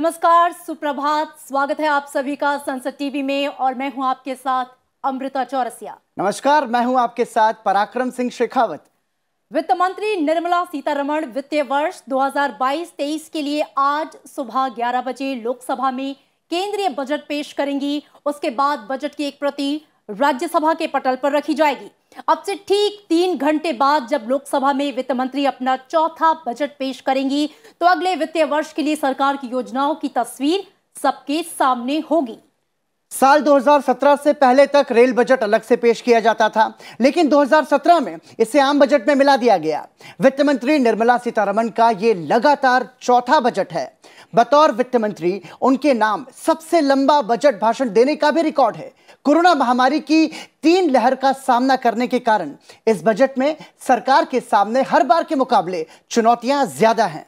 नमस्कार सुप्रभात स्वागत है आप सभी का संसद टीवी में और मैं हूं आपके साथ अमृता चौरसिया नमस्कार मैं हूं आपके साथ पराक्रम सिंह शेखावत वित्त मंत्री निर्मला सीतारमण वित्तीय वर्ष 2022-23 के लिए आज सुबह 11 बजे लोकसभा में केंद्रीय बजट पेश करेंगी उसके बाद बजट की एक प्रति राज्यसभा के पटल पर रखी जाएगी अब से ठीक तीन घंटे बाद जब लोकसभा में वित्त मंत्री अपना चौथा बजट पेश करेंगी तो अगले वित्तीय वर्ष के लिए सरकार की योजनाओं की तस्वीर सबके सामने होगी साल 2017 से पहले तक रेल बजट अलग से पेश किया जाता था लेकिन 2017 में इसे आम बजट में मिला दिया गया वित्त मंत्री निर्मला सीतारमन का ये लगातार चौथा बजट है बतौर वित्त मंत्री उनके नाम सबसे लंबा बजट भाषण देने का भी रिकॉर्ड है कोरोना महामारी की तीन लहर का सामना करने के कारण इस बजट में सरकार के सामने हर बार के मुकाबले चुनौतियां ज्यादा हैं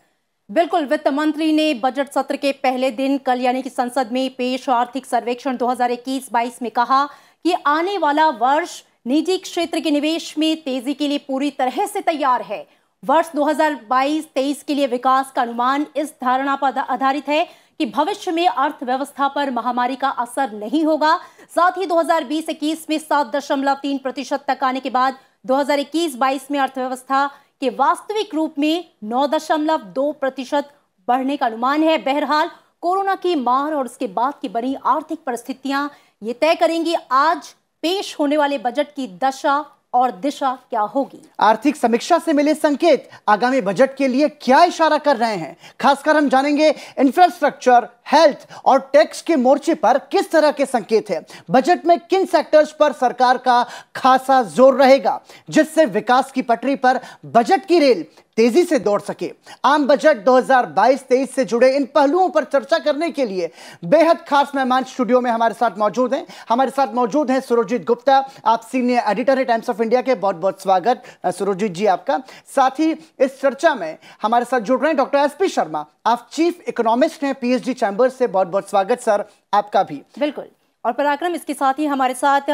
बिल्कुल वित्त मंत्री ने बजट सत्र के पहले दिन कल यानी कि संसद में पेश आर्थिक सर्वेक्षण 2021-22 में कहा कि आने वाला वर्ष निजी क्षेत्र के निवेश में तेजी के लिए पूरी तरह से तैयार है वर्ष 2022-23 के लिए विकास का अनुमान इस धारणा पर आधारित है कि भविष्य में अर्थव्यवस्था पर महामारी का असर नहीं होगा साथ ही 2020-21 में सात दशमलव तीन प्रतिशत तक आने के बाद 2021-22 में अर्थव्यवस्था के वास्तविक रूप में नौ दशमलव दो प्रतिशत बढ़ने का अनुमान है बहरहाल कोरोना की मार और उसके बाद की बनी आर्थिक परिस्थितियां ये तय करेंगी आज पेश होने वाले बजट की दशा और दिशा क्या होगी आर्थिक समीक्षा से मिले संकेत आगामी बजट के लिए क्या इशारा कर रहे हैं खासकर हम जानेंगे इंफ्रास्ट्रक्चर हेल्थ और टैक्स के मोर्चे पर किस तरह के संकेत है बजट में किन सेक्टर्स पर सरकार का खासा जोर रहेगा जिससे विकास की पटरी पर बजट की रेल तेजी से दौड़ सके आम बजट 2022-23 से जुड़े इन पहलुओं पर चर्चा करने के लिए बेहद खास मेहमान स्टूडियो में हमारे साथ मौजूद हैं हमारे साथ मौजूद हैं सुरजीत गुप्ता आप सीनियर एडिटर हैं टाइम्स ऑफ इंडिया के बहुत बहुत स्वागत सुरजीत जी आपका साथ ही इस चर्चा में हमारे साथ जुड़ रहे हैं डॉक्टर एस पी शर्मा आप चीफ इकोनॉमिस्ट हैं पीएचडी चैम्बर खबर से बहुत बहुत स्वागत सर आपका भी बिल्कुल और पराक्रम इसके साथ ही हमारे साथ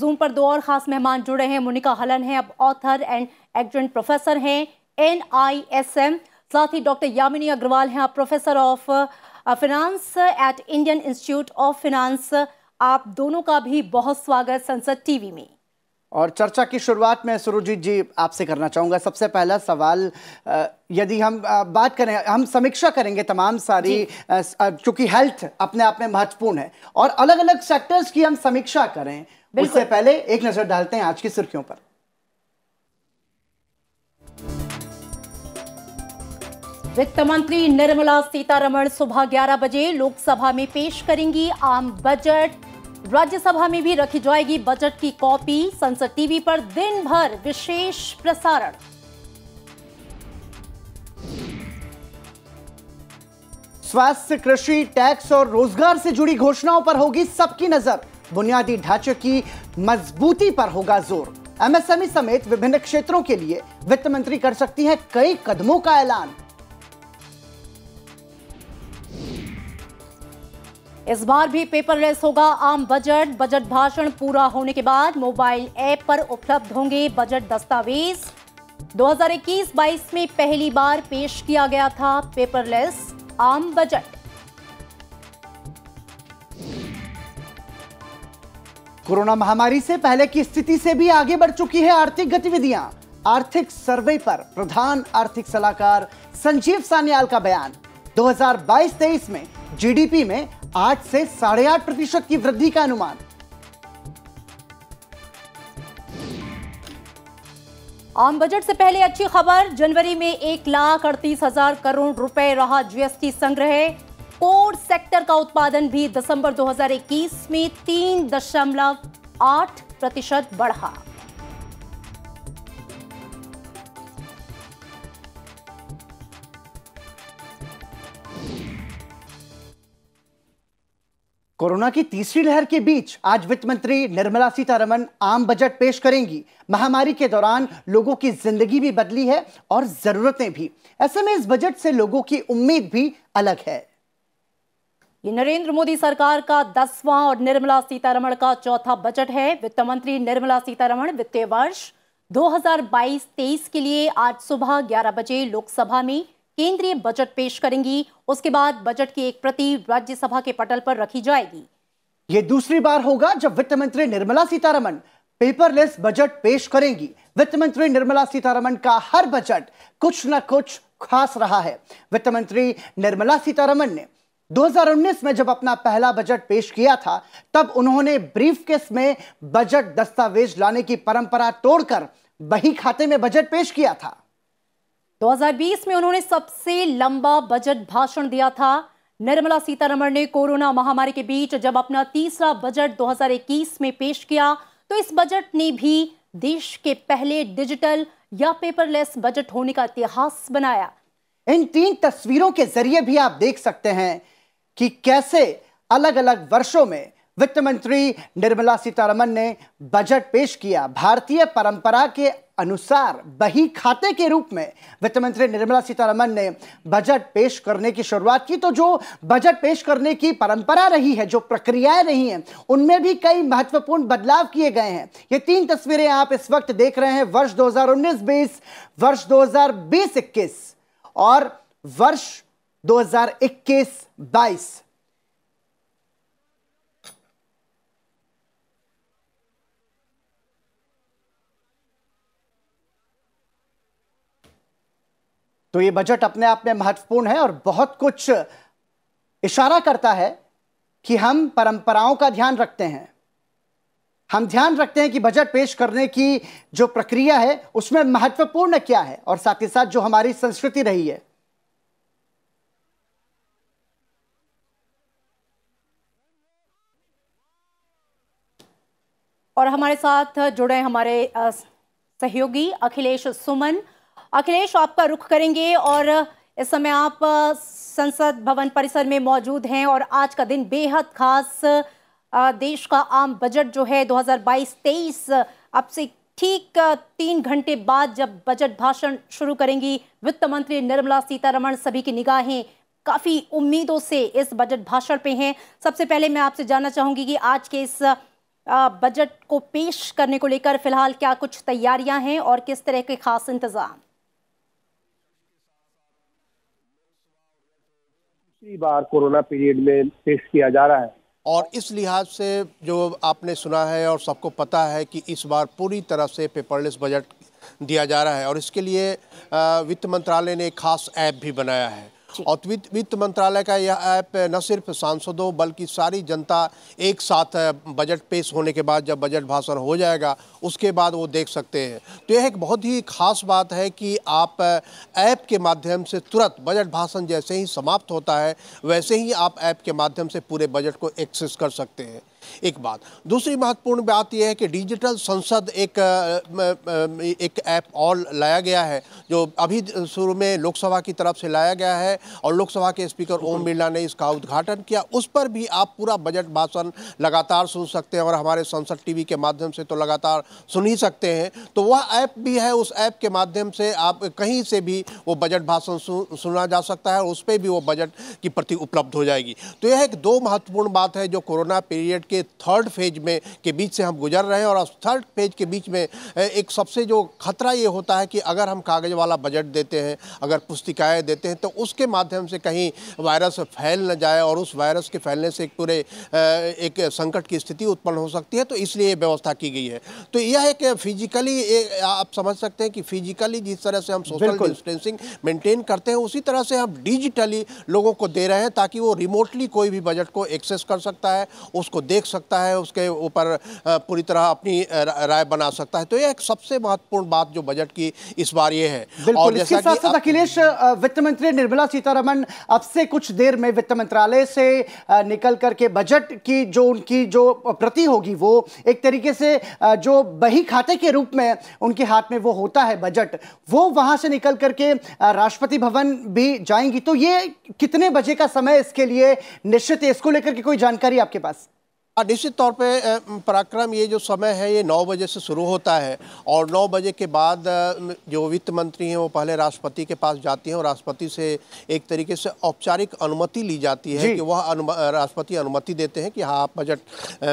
जूम पर दो और खास मेहमान जुड़े हैं मोनिका हलन हैं अब ऑथर एंड एग्जेंट प्रोफेसर हैं एन आई एस एम साथ ही डॉक्टर यामिनी अग्रवाल हैं आप professor of finance at Indian Institute of Finance आप दोनों का भी बहुत स्वागत संसद टीवी में और चर्चा की शुरुआत में सुरजीत जी आपसे करना चाहूँगा सबसे पहला सवाल यदि हम बात करें हम समीक्षा करेंगे तमाम सारी क्योंकि हेल्थ अपने आप में महत्वपूर्ण है और अलग अलग सेक्टर्स की हम समीक्षा करें उससे पहले एक नज़र डालते हैं आज की सुर्खियों पर वित्त मंत्री निर्मला सीतारमण सुबह 11 बजे लोकसभा में पेश करेंगी आम बजट राज्यसभा में भी रखी जाएगी बजट की कॉपी संसद टीवी पर दिन भर विशेष प्रसारण स्वास्थ्य कृषि टैक्स और रोजगार से जुड़ी घोषणाओं पर होगी सबकी नजर बुनियादी ढांचे की मजबूती पर होगा जोर एमएसएमई समेत विभिन्न क्षेत्रों के लिए वित्त मंत्री कर सकती है कई कदमों का ऐलान इस बार भी पेपरलेस होगा आम बजट बजट भाषण पूरा होने के बाद मोबाइल ऐप पर उपलब्ध होंगे बजट दस्तावेज 2021-22 में पहली बार पेश किया गया था पेपरलेस आम बजट कोरोना महामारी से पहले की स्थिति से भी आगे बढ़ चुकी है आर्थिक गतिविधियां आर्थिक सर्वे पर प्रधान आर्थिक सलाहकार संजीव सान्याल का बयान 2022-23 में जीडीपी में आठ से साढ़े आठ प्रतिशत की वृद्धि का अनुमान आम बजट से पहले अच्छी खबर जनवरी में एक लाख अड़तीस हजार करोड़ रुपए रहा जीएसटी संग्रह कोर सेक्टर का उत्पादन भी दिसंबर 2021 में तीन दशमलव आठ प्रतिशत बढ़ा कोरोना की तीसरी लहर के बीच आज वित्त मंत्री निर्मला सीतारमन आम बजट पेश करेंगी महामारी के दौरान लोगों की जिंदगी भी बदली है और जरूरतें भी ऐसे में इस बजट से लोगों की उम्मीद भी अलग है ये नरेंद्र मोदी सरकार का दसवां और निर्मला सीतारमण का चौथा बजट है वित्त मंत्री निर्मला सीतारमण वित्तीय वर्ष 2022-23 के लिए आज सुबह 11 बजे लोकसभा में केंद्रीय बजट पेश करेंगी उसके बाद बजट की एक प्रति राज्यसभा के पटल पर रखी जाएगी ये दूसरी बार होगा जब वित्त मंत्री निर्मला सीतारमन पेपरलेस बजट पेश करेंगी वित्त मंत्री निर्मला सीतारमन का हर बजट कुछ न कुछ खास रहा है वित्त मंत्री निर्मला सीतारमन ने 2019 में जब अपना पहला बजट पेश किया था तब उन्होंने ब्रीफ केस में बजट दस्तावेज लाने की परंपरा तोड़कर बही खाते में बजट पेश किया था 2020 में उन्होंने सबसे लंबा बजट भाषण दिया था निर्मला सीतारमण ने कोरोना महामारी के बीच जब अपना तीसरा बजट 2021 में पेश किया तो इस बजट ने भी देश के पहले डिजिटल या पेपरलेस बजट होने का इतिहास बनाया इन तीन तस्वीरों के जरिए भी आप देख सकते हैं कि कैसे अलग अलग वर्षों में वित्त मंत्री निर्मला सीतारमन ने बजट पेश किया भारतीय परंपरा के अनुसार बही खाते के रूप में वित्त मंत्री निर्मला सीतारमन ने बजट पेश करने की शुरुआत की तो जो बजट पेश करने की परंपरा रही है जो प्रक्रियाएं रही हैं उनमें भी कई महत्वपूर्ण बदलाव किए गए हैं ये तीन तस्वीरें आप इस वक्त देख रहे हैं वर्ष 2019-20 वर्ष 2020-21 और वर्ष 2021-22 तो ये बजट अपने आप में महत्वपूर्ण है और बहुत कुछ इशारा करता है कि हम परंपराओं का ध्यान रखते हैं हम ध्यान रखते हैं कि बजट पेश करने की जो प्रक्रिया है उसमें महत्वपूर्ण क्या है और साथ ही साथ जो हमारी संस्कृति रही है और हमारे साथ जुड़े हमारे सहयोगी अखिलेश सुमन अखिलेश आपका रुख करेंगे और इस समय आप संसद भवन परिसर में मौजूद हैं और आज का दिन बेहद खास देश का आम बजट जो है 2022-23 अब से ठीक तीन घंटे बाद जब बजट भाषण शुरू करेंगी वित्त मंत्री निर्मला सीतारमण सभी की निगाहें काफ़ी उम्मीदों से इस बजट भाषण पे हैं सबसे पहले मैं आपसे जानना चाहूँगी कि आज के इस बजट को पेश करने को लेकर फिलहाल क्या कुछ तैयारियां हैं और किस तरह के खास इंतज़ाम तीसरी बार कोरोना पीरियड में पेश किया जा रहा है और इस लिहाज से जो आपने सुना है और सबको पता है कि इस बार पूरी तरह से पेपरलेस बजट दिया जा रहा है और इसके लिए वित्त मंत्रालय ने एक खास ऐप भी बनाया है और वित्त वित्त मंत्रालय का यह ऐप न सिर्फ सांसदों बल्कि सारी जनता एक साथ बजट पेश होने के बाद जब बजट भाषण हो जाएगा उसके बाद वो देख सकते हैं तो यह एक बहुत ही खास बात है कि आप ऐप के माध्यम से तुरंत बजट भाषण जैसे ही समाप्त होता है वैसे ही आप ऐप के माध्यम से पूरे बजट को एक्सेस कर सकते हैं एक बात दूसरी महत्वपूर्ण बात यह है कि डिजिटल संसद एक एक ऐप और लाया गया है जो अभी शुरू में लोकसभा की तरफ से लाया गया है और लोकसभा के स्पीकर ओम बिरला ने इसका उद्घाटन किया उस पर भी आप पूरा बजट भाषण लगातार सुन सकते हैं और हमारे संसद टीवी के माध्यम से तो लगातार सुन ही सकते हैं तो वह ऐप भी है उस ऐप के माध्यम से आप कहीं से भी वो बजट भाषण सुना जा सकता है और उस पर भी वो बजट की प्रति उपलब्ध हो जाएगी तो यह एक दो महत्वपूर्ण बात है जो कोरोना पीरियड के के थर्ड फेज में के बीच से हम गुजर रहे हैं और थर्ड फेज के बीच में एक सबसे जो खतरा ये होता है कि अगर हम कागज़ वाला बजट देते हैं अगर पुस्तिकाएँ देते हैं तो उसके माध्यम से कहीं वायरस फैल न जाए और उस वायरस के फैलने से एक पूरे एक संकट की स्थिति उत्पन्न हो सकती है तो इसलिए व्यवस्था की गई है तो यह कि फिजिकली आप समझ सकते हैं कि फिजिकली जिस तरह से हम सोशल डिस्टेंसिंग मेंटेन करते हैं उसी तरह से हम डिजिटली लोगों को दे रहे हैं ताकि वो रिमोटली कोई भी बजट को एक्सेस कर सकता है उसको देख देख सकता है उसके ऊपर पूरी तरह अपनी राय बना सकता है तो यह एक सबसे महत्वपूर्ण बात जो बजट की इस बार ये है और इसके साथ साथ अखिलेश वित्त मंत्री निर्मला सीतारमन अब से कुछ देर में वित्त मंत्रालय से निकल करके बजट की जो उनकी जो प्रति होगी वो एक तरीके से जो बही खाते के रूप में उनके हाथ में वो होता है बजट वो वहां से निकल करके राष्ट्रपति भवन भी जाएंगी तो ये कितने बजे का समय इसके लिए निश्चित है इसको लेकर के कोई जानकारी आपके पास निश्चित तौर पे पराक्रम ये जो समय है ये नौ बजे से शुरू होता है और नौ बजे के बाद जो वित्त मंत्री हैं वो पहले राष्ट्रपति के पास जाती हैं और राष्ट्रपति से एक तरीके से औपचारिक अनुमति ली जाती है कि वह अनु राष्ट्रपति अनुमति देते हैं कि हाँ आप बजट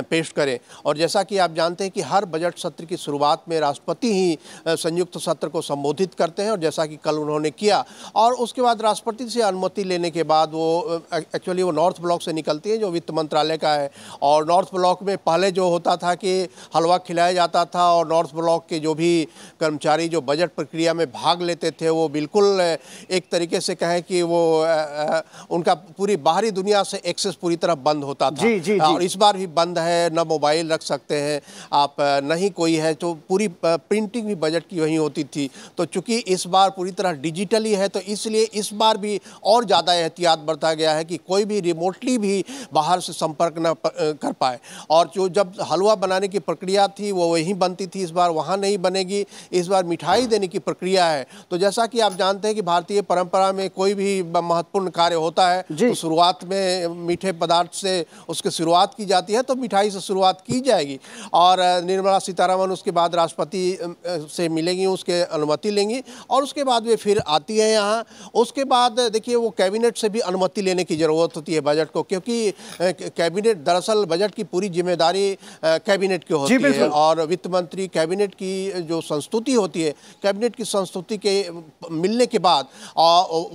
पेश करें और जैसा कि आप जानते हैं कि हर बजट सत्र की शुरुआत में राष्ट्रपति ही संयुक्त सत्र को संबोधित करते हैं और जैसा कि कल उन्होंने किया और उसके बाद राष्ट्रपति से अनुमति लेने के बाद वो एक्चुअली वो नॉर्थ ब्लॉक से निकलती है जो वित्त मंत्रालय का है और नॉर्थ ब्लॉक में पहले जो होता था कि हलवा खिलाया जाता था और नॉर्थ ब्लॉक के जो भी कर्मचारी जो बजट प्रक्रिया में भाग लेते थे वो बिल्कुल एक तरीके से कहें कि वो उनका पूरी बाहरी दुनिया से एक्सेस पूरी तरह बंद होता था जी, जी, और इस बार भी बंद है न मोबाइल रख सकते हैं आप ही कोई है तो पूरी प्रिंटिंग भी बजट की वहीं होती थी तो चूँकि इस बार पूरी तरह डिजिटली है तो इसलिए इस बार भी और ज़्यादा एहतियात बरता गया है कि कोई भी रिमोटली भी बाहर से संपर्क न कर पाए और जो जब हलवा बनाने की प्रक्रिया थी वो वहीं बनती थी इस बार वहाँ नहीं बनेगी इस बार मिठाई देने की प्रक्रिया है तो जैसा कि आप जानते हैं कि भारतीय परंपरा में कोई भी महत्वपूर्ण कार्य होता है तो शुरुआत में मीठे पदार्थ से उसकी शुरुआत की जाती है तो मिठाई से शुरुआत की जाएगी और निर्मला सीतारामन उसके बाद राष्ट्रपति से मिलेंगी उसके अनुमति लेंगी और उसके बाद वे फिर आती हैं यहाँ उसके बाद देखिए वो कैबिनेट से भी अनुमति लेने की ज़रूरत होती है बजट को क्योंकि कैबिनेट दरअसल बजट बजट की पूरी जिम्मेदारी कैबिनेट की होती है और वित्त मंत्री कैबिनेट की जो संस्तुति होती है कैबिनेट की संस्तुति के मिलने के बाद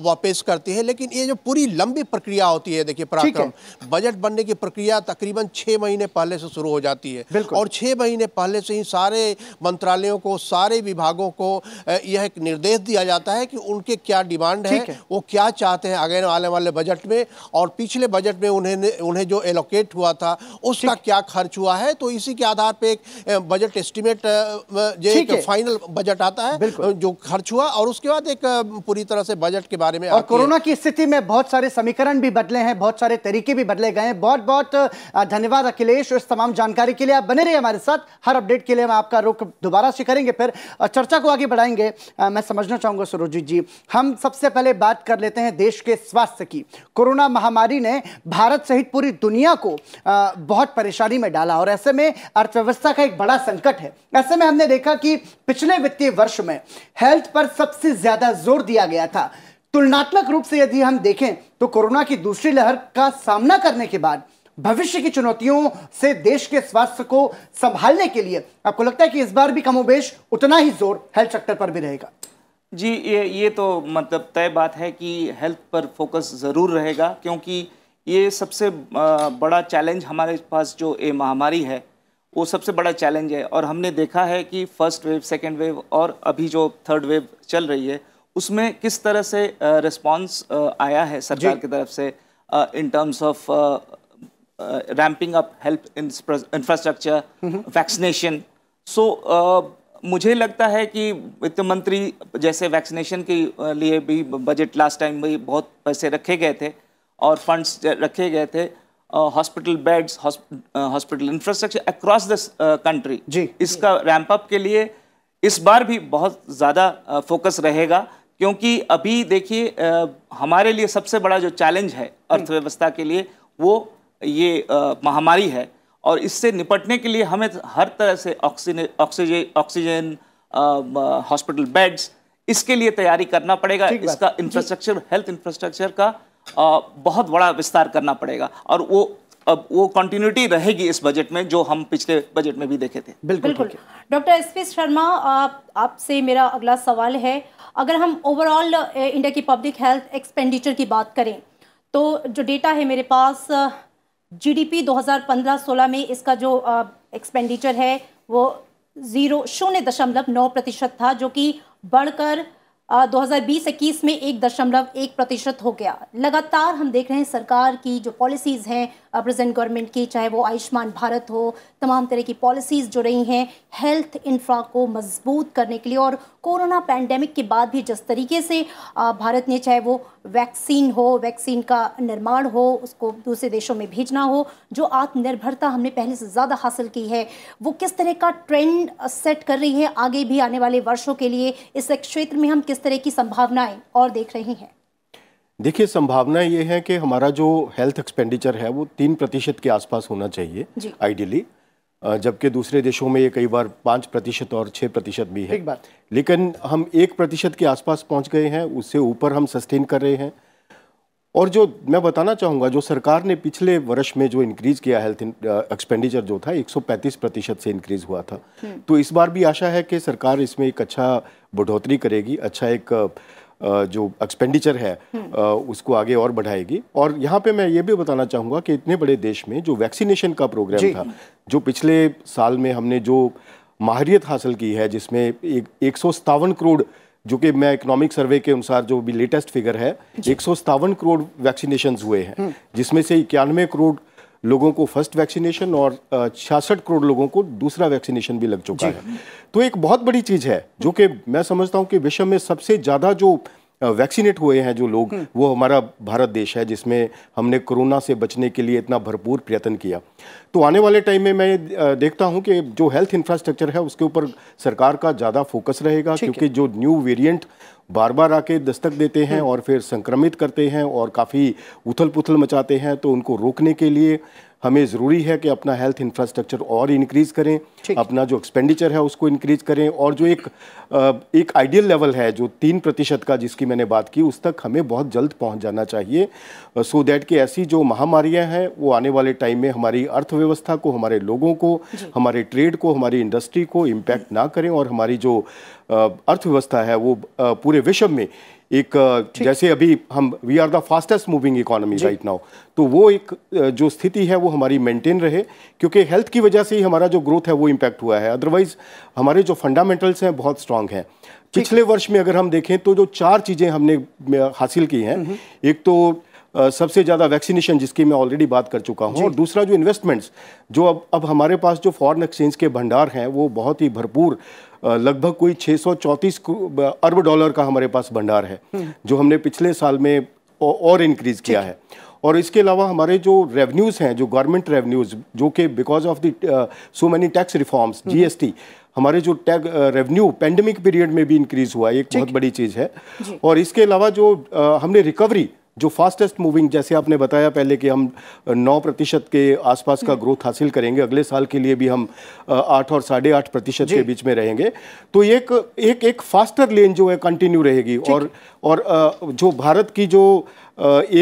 वह पेश करती है लेकिन ये जो पूरी लंबी प्रक्रिया होती है देखिए पराक्रम बजट बनने की प्रक्रिया तकरीबन छः महीने पहले से शुरू हो जाती है और छः महीने पहले से ही सारे मंत्रालयों को सारे विभागों को यह एक निर्देश दिया जाता है कि उनके क्या डिमांड है, है वो क्या चाहते हैं आगे आने वाले बजट में और पिछले बजट में उन्हें उन्हें जो एलोकेट हुआ था उसका क्या खर्च हुआ है तो इसी के आधार पे एक बजट एस्टिमेट जो एक फाइनल बजट आता है जो खर्च हुआ और उसके बाद एक पूरी तरह से बजट के बारे में और कोरोना की स्थिति में बहुत सारे समीकरण भी बदले हैं बहुत सारे तरीके भी बदले गए हैं बहुत बहुत धन्यवाद अखिलेश इस तमाम जानकारी के लिए आप बने रहिए हमारे साथ हर अपडेट के लिए हम आपका रुख दोबारा से करेंगे फिर चर्चा को आगे बढ़ाएंगे मैं समझना चाहूंगा सरोजित जी हम सबसे पहले बात कर लेते हैं देश के स्वास्थ्य की कोरोना महामारी ने भारत सहित पूरी दुनिया को बहुत परेशानी में डाला और ऐसे में अर्थव्यवस्था का एक बड़ा संकट है ऐसे में हमने देखा कि पिछले वित्तीय वर्ष में हेल्थ पर सबसे ज्यादा जोर दिया गया था तुलनात्मक रूप से यदि हम देखें तो कोरोना की दूसरी लहर का सामना करने के बाद भविष्य की चुनौतियों से देश के स्वास्थ्य को संभालने के लिए आपको लगता है कि इस बार भी कमोबेश उतना ही जोर हेल्थ सेक्टर पर भी रहेगा जी ये ये तो मतलब तय बात है कि हेल्थ पर फोकस ज़रूर रहेगा क्योंकि ये सबसे बड़ा चैलेंज हमारे पास जो ये महामारी है वो सबसे बड़ा चैलेंज है और हमने देखा है कि फर्स्ट वेव सेकेंड वेव और अभी जो थर्ड वेव चल रही है उसमें किस तरह से रिस्पॉन्स आया है सरकार की तरफ से in terms of ramping up help infrastructure vaccination so मुझे लगता है कि वित्त मंत्री जैसे वैक्सीनेशन के लिए भी बजट लास्ट टाइम भी बहुत पैसे रखे गए थे और फंड्स रखे गए थे hospital beds hospital infrastructure across the country जी इसका रैंप अप के लिए इस बार भी बहुत ज़्यादा फोकस रहेगा क्योंकि अभी देखिए हमारे लिए सबसे बड़ा जो चैलेंज है अर्थव्यवस्था के लिए वो ये महामारी है और इससे निपटने के लिए हमें हर तरह से oxygen oxygen oxygen hospital beds इसके लिए तैयारी करना पड़ेगा इसका इंफ्रास्ट्रक्चर हेल्थ इंफ्रास्ट्रक्चर का बहुत बड़ा विस्तार करना पड़ेगा और वो अब वो कंटिन्यूटी रहेगी इस बजट में जो हम पिछले बजट में भी देखे थे बिल्कुल बिल्कुल डॉक्टर एस पी शर्मा आप आपसे मेरा अगला सवाल है अगर हम ओवरऑल इंडिया की पब्लिक हेल्थ एक्सपेंडिचर की बात करें तो जो डेटा है मेरे पास जीडीपी 2015-16 में इसका जो एक्सपेंडिचर है वो ज़ीरो शून्य दशमलव नौ प्रतिशत था जो कि बढ़कर 2020-21 में एक दशमलव एक प्रतिशत हो गया लगातार हम देख रहे हैं सरकार की जो पॉलिसीज़ हैं प्रेजेंट गवर्नमेंट की चाहे वो आयुष्मान भारत हो तमाम तरह की पॉलिसीज़ जो रही हैं हेल्थ इंफ्रा को मजबूत करने के लिए और कोरोना पैंडेमिक के बाद भी जिस तरीके से भारत ने चाहे वो वैक्सीन हो वैक्सीन का निर्माण हो उसको दूसरे देशों में भेजना हो जो आत्मनिर्भरता हमने पहले से ज़्यादा हासिल की है वो किस तरह का ट्रेंड सेट कर रही है आगे भी आने वाले वर्षों के लिए इस क्षेत्र में हम किस तरह की संभावनाएं और देख रहे हैं देखिए संभावना ये है कि हमारा जो हेल्थ एक्सपेंडिचर है वो तीन प्रतिशत के आसपास होना चाहिए आइडियली जबकि दूसरे देशों में ये कई बार पाँच प्रतिशत और छः प्रतिशत भी है बात लेकिन हम एक प्रतिशत के आसपास पहुंच गए हैं उससे ऊपर हम सस्टेन कर रहे हैं और जो मैं बताना चाहूँगा जो सरकार ने पिछले वर्ष में जो इंक्रीज़ किया हेल्थ एक्सपेंडिचर जो था एक प्रतिशत से इंक्रीज़ हुआ था हम्म। तो इस बार भी आशा है कि सरकार इसमें एक अच्छा बढ़ोतरी करेगी अच्छा एक जो एक्सपेंडिचर है उसको आगे और बढ़ाएगी और यहाँ पे मैं ये भी बताना चाहूँगा कि इतने बड़े देश में जो वैक्सीनेशन का प्रोग्राम था जो पिछले साल में हमने जो माहरीत हासिल की है जिसमें एक एक करोड़ जो कि मैं इकोनॉमिक सर्वे के अनुसार जो भी लेटेस्ट फिगर है एक करोड़ वैक्सीनेशन हुए हैं हम्म। जिसमें से इक्यानवे करोड़ लोगों को फर्स्ट वैक्सीनेशन और छियासठ करोड़ लोगों को दूसरा वैक्सीनेशन भी लग चुका है तो एक बहुत बड़ी चीज़ है जो कि मैं समझता हूँ कि विश्व में सबसे ज़्यादा जो वैक्सीनेट हुए हैं जो लोग हम्म। वो हमारा भारत देश है जिसमें हमने कोरोना से बचने के लिए इतना भरपूर प्रयत्न किया तो आने वाले टाइम में मैं देखता हूं कि जो हेल्थ इंफ्रास्ट्रक्चर है उसके ऊपर सरकार का ज़्यादा फोकस रहेगा क्योंकि जो न्यू वेरिएंट बार बार आके दस्तक देते हैं हम्म। और फिर संक्रमित करते हैं और काफ़ी उथल पुथल मचाते हैं तो उनको रोकने के लिए हमें ज़रूरी है कि अपना हेल्थ इंफ्रास्ट्रक्चर और इंक्रीज़ करें अपना जो एक्सपेंडिचर है उसको इंक्रीज़ करें और जो एक एक आइडियल लेवल है जो तीन प्रतिशत का जिसकी मैंने बात की उस तक हमें बहुत जल्द पहुंच जाना चाहिए सो दैट कि ऐसी जो महामारियां हैं वो आने वाले टाइम में हमारी अर्थव्यवस्था को हमारे लोगों को हमारे ट्रेड को हमारी इंडस्ट्री को इम्पैक्ट ना करें और हमारी जो अर्थव्यवस्था है वो पूरे विश्व में एक जैसे अभी हम we are the fastest moving economy right now तो वो एक जो स्थिति है वो हमारी मेंटेन रहे क्योंकि हेल्थ की वजह से ही हमारा जो ग्रोथ है वो इम्पैक्ट हुआ है अदरवाइज हमारे जो फंडामेंटल्स हैं बहुत स्ट्रांग हैं पिछले वर्ष में अगर हम देखें तो जो चार चीज़ें हमने हासिल की हैं हम्म। एक तो सबसे ज़्यादा वैक्सीनेशन जिसकी मैं ऑलरेडी बात कर चुका हूँ और दूसरा जो इन्वेस्टमेंट्स जो अब अब हमारे पास जो फॉरेन एक्सचेंज के भंडार हैं वो बहुत ही भरपूर लगभग कोई चौंतीस अरब डॉलर का हमारे पास भंडार है हम्म। जो हमने पिछले साल में और इंक्रीज किया है और इसके अलावा हमारे जो रेवेन्यूज़ हैं जो गवर्नमेंट रेवेन्यूज़ जो कि because of the so many tax reforms GST हमारे जो टैग रेवेन्यू पेंडेमिक पीरियड में भी इंक्रीज हुआ एक बहुत बड़ी चीज़ है और इसके अलावा जो आ, हमने रिकवरी जो फास्टेस्ट मूविंग जैसे आपने बताया पहले कि हम 9 प्रतिशत के आसपास का ग्रोथ हम्म। हासिल करेंगे अगले साल के लिए भी हम आठ और साढ़े आठ प्रतिशत के बीच में रहेंगे तो एक एक एक फास्टर लेन जो है कंटिन्यू रहेगी और और जो भारत की जो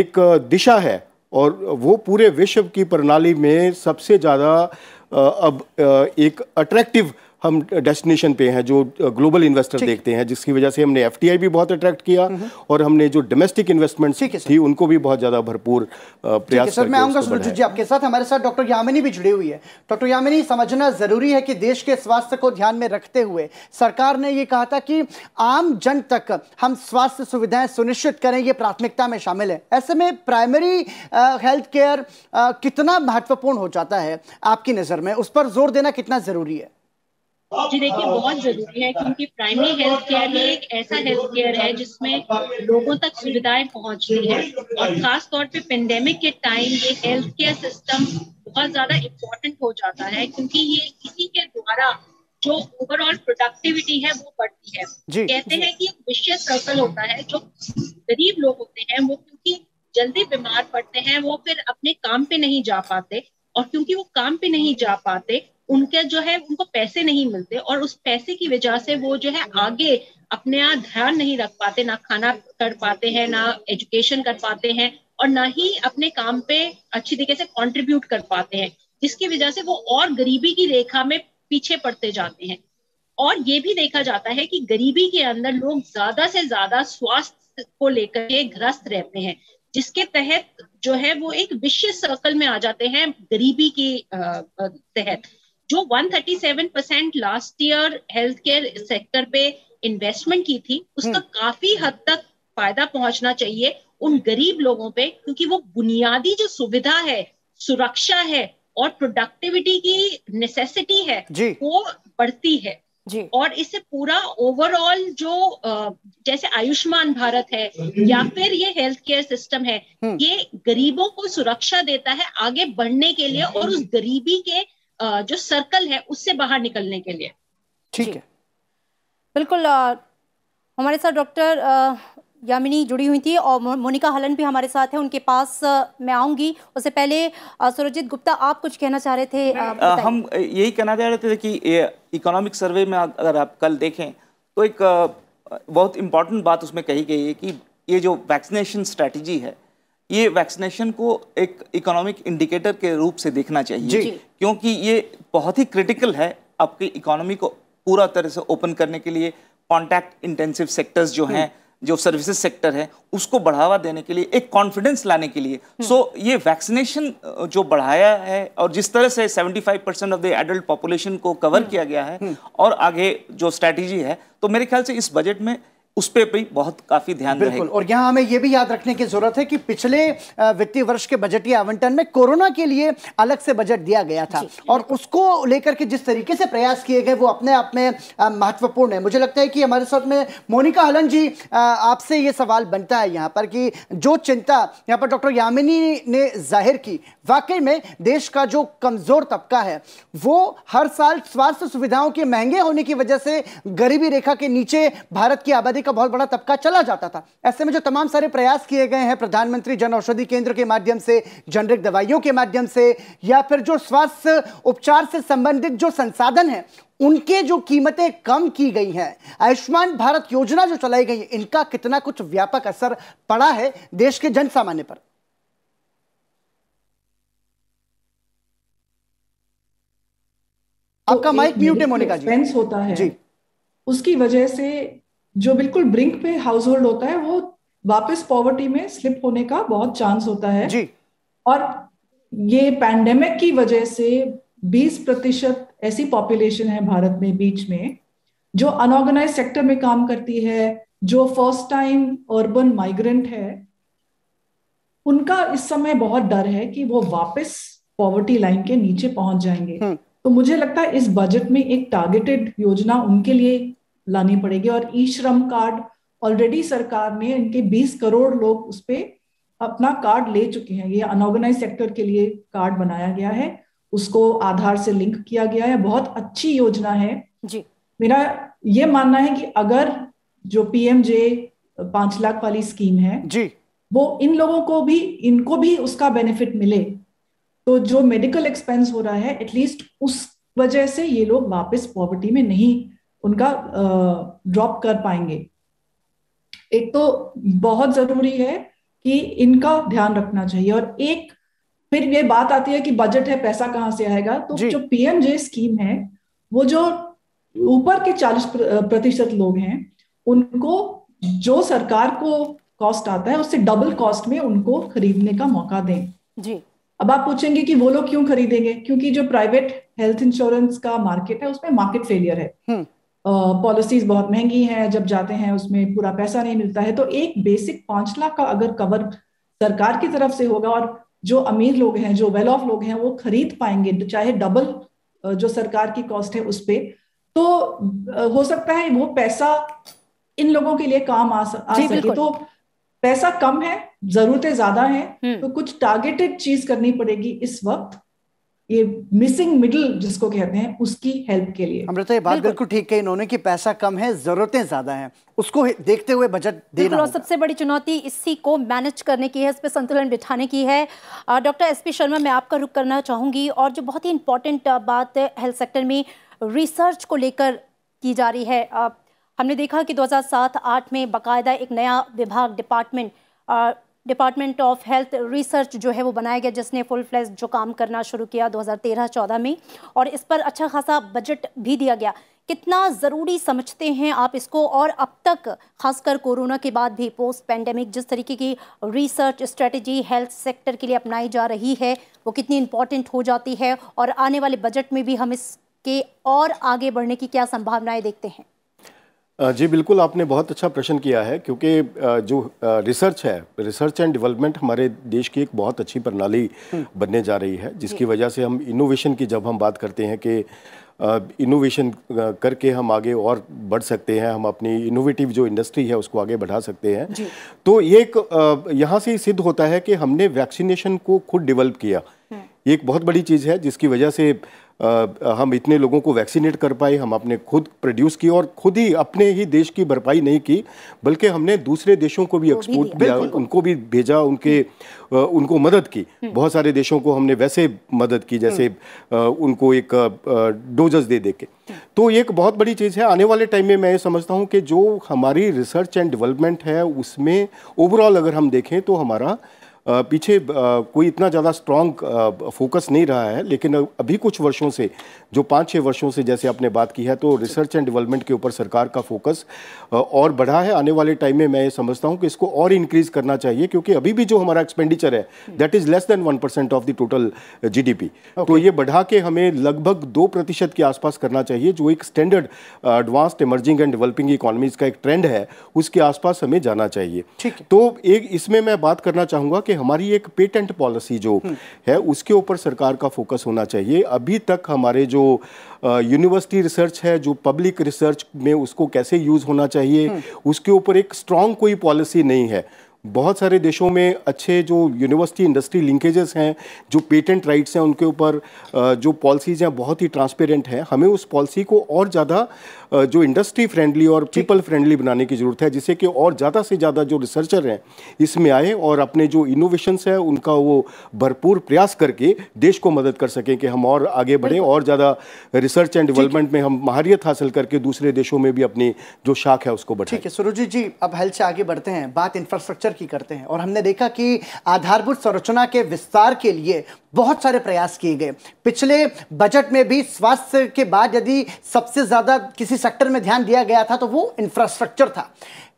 एक दिशा है और वो पूरे विश्व की प्रणाली में सबसे ज़्यादा अब एक अट्रैक्टिव हम डेस्टिनेशन पे हैं जो ग्लोबल इन्वेस्टर देखते हैं जिसकी वजह से हमने एफ भी बहुत अट्रैक्ट किया हम्म, हम्म। और हमने जो डोमेस्टिक इन्वेस्टमेंट थी उनको भी बहुत ज़्यादा भरपूर प्रयास सर मैं आऊंगा सुरजू जी आपके साथ हमारे साथ डॉक्टर यामिनी भी जुड़ी हुई है डॉक्टर यामिनी समझना ज़रूरी है कि देश के स्वास्थ्य को ध्यान में रखते हुए सरकार ने ये कहा था कि आम जन तक हम स्वास्थ्य सुविधाएं सुनिश्चित करें ये प्राथमिकता में शामिल है ऐसे में प्राइमरी हेल्थ केयर कितना महत्वपूर्ण हो जाता है आपकी नज़र में उस पर जोर देना कितना ज़रूरी है जी देखिए बहुत जरूरी है क्योंकि प्राइमरी हेल्थ केयर ही एक ऐसा हेल्थ केयर है जिसमें लोगों तक सुविधाएं रही है और खास तौर पे पेंडेमिक के टाइम ये हेल्थ केयर सिस्टम बहुत ज्यादा इम्पोर्टेंट हो जाता है क्योंकि ये इसी के द्वारा जो ओवरऑल प्रोडक्टिविटी है वो बढ़ती है जी, कहते हैं कि एक विशेष सर्कल होता है जो गरीब लोग होते हैं वो क्योंकि जल्दी बीमार पड़ते हैं वो फिर अपने काम पे नहीं जा पाते और क्योंकि वो काम पे नहीं जा पाते उनके जो है उनको पैसे नहीं मिलते और उस पैसे की वजह से वो जो है आगे अपने आप ध्यान नहीं रख पाते ना खाना कर पाते हैं ना एजुकेशन कर पाते हैं और ना ही अपने काम पे अच्छी तरीके से कंट्रीब्यूट कर पाते हैं जिसकी वजह से वो और गरीबी की रेखा में पीछे पड़ते जाते हैं और ये भी देखा जाता है कि गरीबी के अंदर लोग ज्यादा से ज्यादा स्वास्थ्य को लेकर के ग्रस्त रहते हैं जिसके तहत जो है वो एक विशेष सर्कल में आ जाते हैं गरीबी के तहत जो 137 percent last year health care sector पे इन्वेस्टमेंट की थी उसका हम्म। काफी हद तक फायदा पहुंचना चाहिए उन गरीब लोगों पे क्योंकि वो बुनियादी जो सुविधा है सुरक्षा है और प्रोडक्टिविटी की नेसेसिटी है वो बढ़ती है जी. और इससे पूरा ओवरऑल जो जैसे आयुष्मान भारत है या फिर ये हेल्थ केयर सिस्टम है हम्म। ये गरीबों को सुरक्षा देता है आगे बढ़ने के लिए हम्म। और उस गरीबी के जो सर्कल है उससे बाहर निकलने के लिए ठीक है बिल्कुल हमारे साथ डॉक्टर यामिनी जुड़ी हुई थी और मोनिका हलन भी हमारे साथ है उनके पास मैं आऊंगी उससे पहले सुरजित गुप्ता आप कुछ कहना चाह रहे थे आ, हम यही कहना चाह रहे थे कि इकोनॉमिक सर्वे में अगर आप कल देखें तो एक बहुत इम्पॉर्टेंट बात उसमें कही गई है कि ये जो वैक्सीनेशन स्ट्रेटजी है ये वैक्सीनेशन को एक इकोनॉमिक इंडिकेटर के रूप से देखना चाहिए जी। क्योंकि ये बहुत ही क्रिटिकल है आपकी इकोनॉमी को पूरा तरह से ओपन करने के लिए कॉन्टैक्ट इंटेंसिव सेक्टर्स जो हैं जो सर्विसेज सेक्टर है उसको बढ़ावा देने के लिए एक कॉन्फिडेंस लाने के लिए सो हम्म। so, ये वैक्सीनेशन जो बढ़ाया है और जिस तरह से 75 percent of the adult population को कवर हम्म। किया गया है हम्म। और आगे जो स्ट्रेटजी है तो मेरे ख्याल से इस बजट में उस पर भी बहुत काफी ध्यान बिल्कुल और यहाँ हमें यह भी याद रखने की जरूरत है कि पिछले वित्तीय वर्ष के बजटीय आवंटन में कोरोना के लिए अलग से बजट दिया गया था और उसको लेकर के जिस तरीके से प्रयास किए गए वो अपने आप में महत्वपूर्ण है मुझे लगता है कि हमारे साथ में मोनिका हलन जी आपसे ये सवाल बनता है यहाँ पर कि जो चिंता यहाँ पर डॉक्टर यामिनी ने जाहिर की वाकई में देश का जो कमजोर तबका है वो हर साल स्वास्थ्य सुविधाओं के महंगे होने की वजह से गरीबी रेखा के नीचे भारत की आबादी का बहुत बड़ा तबका चला जाता था ऐसे में जो तमाम सारे प्रयास किए गए हैं प्रधानमंत्री जन औषधि केंद्र के माध्यम से जनरिक दवाइयों के माध्यम से या फिर जो स्वास्थ्य उपचार से संबंधित जो संसाधन है उनके जो कीमतें कम की गई हैं आयुष्मान भारत योजना जो चलाई गई है इनका कितना कुछ व्यापक असर पड़ा है देश के जन सामान्य पर आपका तो माइक म्यूट है मोनिका जी होता है जी उसकी वजह से जो बिल्कुल ब्रिंक पे हाउस होल्ड होता है वो वापस पॉवर्टी में स्लिप होने का बहुत चांस होता है जी। और ये पैंडेमिक की वजह से 20 प्रतिशत ऐसी पॉपुलेशन है भारत में बीच में जो अनऑर्गेनाइज सेक्टर में काम करती है जो फर्स्ट टाइम अर्बन माइग्रेंट है उनका इस समय बहुत डर है कि वो वापस पॉवर्टी लाइन के नीचे पहुंच जाएंगे हम्म। तो मुझे लगता है इस बजट में एक टारगेटेड योजना उनके लिए लानी पड़ेगी और ई श्रम कार्ड ऑलरेडी सरकार ने इनके 20 करोड़ लोग उस पर अपना कार्ड ले चुके हैं ये अनऑर्गेनाइज सेक्टर के लिए कार्ड बनाया गया है उसको आधार से लिंक किया गया है बहुत अच्छी योजना है जी मेरा ये मानना है कि अगर जो पीएमजे पांच लाख वाली स्कीम है जी वो इन लोगों को भी इनको भी उसका बेनिफिट मिले तो जो मेडिकल एक्सपेंस हो रहा है एटलीस्ट उस वजह से ये लोग वापस पॉवर्टी में नहीं उनका ड्रॉप कर पाएंगे एक तो बहुत जरूरी है कि इनका ध्यान रखना चाहिए और एक फिर ये बात आती है कि बजट है पैसा कहाँ से आएगा तो जो पीएमजे स्कीम है वो जो ऊपर के 40 प्रतिशत लोग हैं उनको जो सरकार को कॉस्ट आता है उससे डबल कॉस्ट में उनको खरीदने का मौका दें जी अब आप पूछेंगे कि वो लोग क्यों खरीदेंगे क्योंकि जो प्राइवेट हेल्थ इंश्योरेंस का मार्केट है उसमें मार्केट फेलियर है हम्म। पॉलिसीज बहुत महंगी हैं जब जाते हैं उसमें पूरा पैसा नहीं मिलता है तो एक बेसिक पांच लाख का अगर कवर सरकार की तरफ से होगा और जो अमीर लोग हैं जो वेल ऑफ लोग हैं वो खरीद पाएंगे चाहे डबल जो सरकार की कॉस्ट है उस पर तो हो सकता है वो पैसा इन लोगों के लिए काम आ, आ सके तो पैसा कम है जरूरतें ज्यादा हैं हम्म। तो कुछ टारगेटेड चीज करनी पड़ेगी इस वक्त ये मिसिंग मिडिल जिसको कहते हैं उसकी हेल्प के लिए अमृता ये बात बिल्कुल ठीक है इन्होंने कि पैसा कम है जरूरतें ज्यादा हैं उसको देखते हुए बजट देना और सबसे बड़ी चुनौती इसी को मैनेज करने की है इस पर संतुलन बिठाने की है डॉक्टर एस पी शर्मा मैं आपका रुख करना चाहूंगी और जो बहुत ही इंपॉर्टेंट बात हेल्थ सेक्टर में रिसर्च को लेकर की जा रही है हमने देखा कि 2007-8 में बाकायदा एक नया विभाग department department of health research जो है वो बनाया गया जिसने फुल फ्लैज जो काम करना शुरू किया 2013-14 में और इस पर अच्छा खासा बजट भी दिया गया कितना ज़रूरी समझते हैं आप इसको और अब तक खासकर कोरोना के बाद भी पोस्ट पैंडमिक जिस तरीके की रिसर्च स्ट्रेटजी हेल्थ सेक्टर के लिए अपनाई जा रही है वो कितनी इम्पॉर्टेंट हो जाती है और आने वाले बजट में भी हम इसके और आगे बढ़ने की क्या संभावनाएँ देखते हैं जी बिल्कुल आपने बहुत अच्छा प्रश्न किया है क्योंकि जो रिसर्च है रिसर्च एंड डेवलपमेंट हमारे देश की एक बहुत अच्छी प्रणाली बनने जा रही है जिसकी वजह से हम इनोवेशन की जब हम बात करते हैं कि इनोवेशन करके हम आगे और बढ़ सकते हैं हम अपनी इनोवेटिव जो इंडस्ट्री है उसको आगे बढ़ा सकते हैं तो ये एक यहाँ से सिद्ध होता है कि हमने वैक्सीनेशन को खुद डिवेल्प किया ये एक बहुत बड़ी चीज़ है जिसकी वजह से आ, हम इतने लोगों को वैक्सीनेट कर पाए हम अपने खुद प्रोड्यूस की और खुद ही अपने ही देश की भरपाई नहीं की बल्कि हमने दूसरे देशों को भी एक्सपोर्ट किया उनको भी भेजा उनके आ, उनको मदद की हम्म। बहुत सारे देशों को हमने वैसे मदद की जैसे आ, हम्म। उनको एक डोजेस दे दे के हम्म। तो एक बहुत बड़ी चीज़ है आने वाले टाइम में मैं ये समझता हूँ कि जो हमारी रिसर्च एंड डेवलपमेंट है उसमें ओवरऑल अगर हम देखें तो हमारा पीछे कोई इतना ज़्यादा स्ट्रॉन्ग फोकस नहीं रहा है लेकिन अभी कुछ वर्षों से जो पाँच छः वर्षों से जैसे आपने बात की है तो रिसर्च एंड डेवलपमेंट के ऊपर सरकार का फोकस और बढ़ा है आने वाले टाइम में मैं ये समझता हूँ कि इसको और इंक्रीज़ करना चाहिए क्योंकि अभी भी जो हमारा एक्सपेंडिचर है that is less than one percent of the total जी तो ये बढ़ा के हमें लगभग दो प्रतिशत के आसपास करना चाहिए जो एक standard advanced emerging and developing economies का एक ट्रेंड है उसके आसपास हमें जाना चाहिए ठीक तो एक इसमें मैं बात करना चाहूँगा कि हमारी एक पेटेंट पॉलिसी जो हम्म। है उसके ऊपर सरकार का फोकस होना चाहिए अभी तक हमारे जो जो यूनिवर्सिटी रिसर्च है जो पब्लिक रिसर्च में उसको कैसे यूज़ होना चाहिए हम्म। उसके ऊपर एक स्ट्रॉन्ग कोई पॉलिसी नहीं है बहुत सारे देशों में अच्छे जो यूनिवर्सिटी इंडस्ट्री लिंकेजेस हैं जो पेटेंट राइट्स हैं उनके ऊपर जो पॉलिसीज़ हैं बहुत ही ट्रांसपेरेंट हैं हमें उस पॉलिसी को और ज़्यादा जो इंडस्ट्री फ्रेंडली और पीपल फ्रेंडली बनाने की ज़रूरत है जिससे कि और ज़्यादा से ज़्यादा जो रिसर्चर हैं इसमें आए और अपने जो इनोवेशंस है उनका वो भरपूर प्रयास करके देश को मदद कर सकें कि हम और आगे बढ़ें और ज़्यादा रिसर्च एंड डेवलपमेंट में हम माहरीत हासिल करके दूसरे देशों में भी अपनी जो शाख है उसको बढ़ ठीक है सुरुजी जी अब हेल्थ से आगे बढ़ते हैं बात इंफ्रास्ट्रक्चर की करते हैं और हमने देखा कि आधारभूत संरचना के विस्तार के लिए बहुत सारे प्रयास किए गए पिछले बजट में भी स्वास्थ्य के बाद यदि सबसे ज़्यादा किसी किसी सेक्टर में ध्यान दिया गया था तो वो इंफ्रास्ट्रक्चर था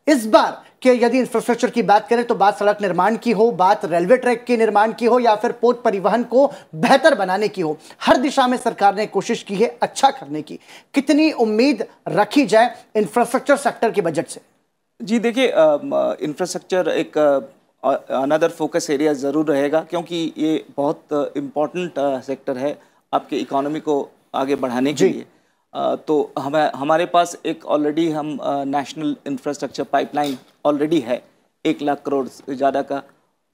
इस बार कि यदि इंफ्रास्ट्रक्चर की बात करें तो बात सड़क निर्माण की हो बात रेलवे ट्रैक के निर्माण की हो या फिर पोत परिवहन को बेहतर बनाने की हो हर दिशा में सरकार ने कोशिश की है अच्छा करने की कितनी उम्मीद रखी जाए इंफ्रास्ट्रक्चर सेक्टर के बजट से जी देखिए इंफ्रास्ट्रक्चर एक अनदर फोकस एरिया ज़रूर रहेगा क्योंकि ये बहुत इम्पॉर्टेंट सेक्टर है आपके इकोनॉमी को आगे बढ़ाने के लिए तो हमें हमारे पास एक ऑलरेडी हम नेशनल इंफ्रास्ट्रक्चर पाइपलाइन ऑलरेडी है एक लाख करोड़ से ज़्यादा का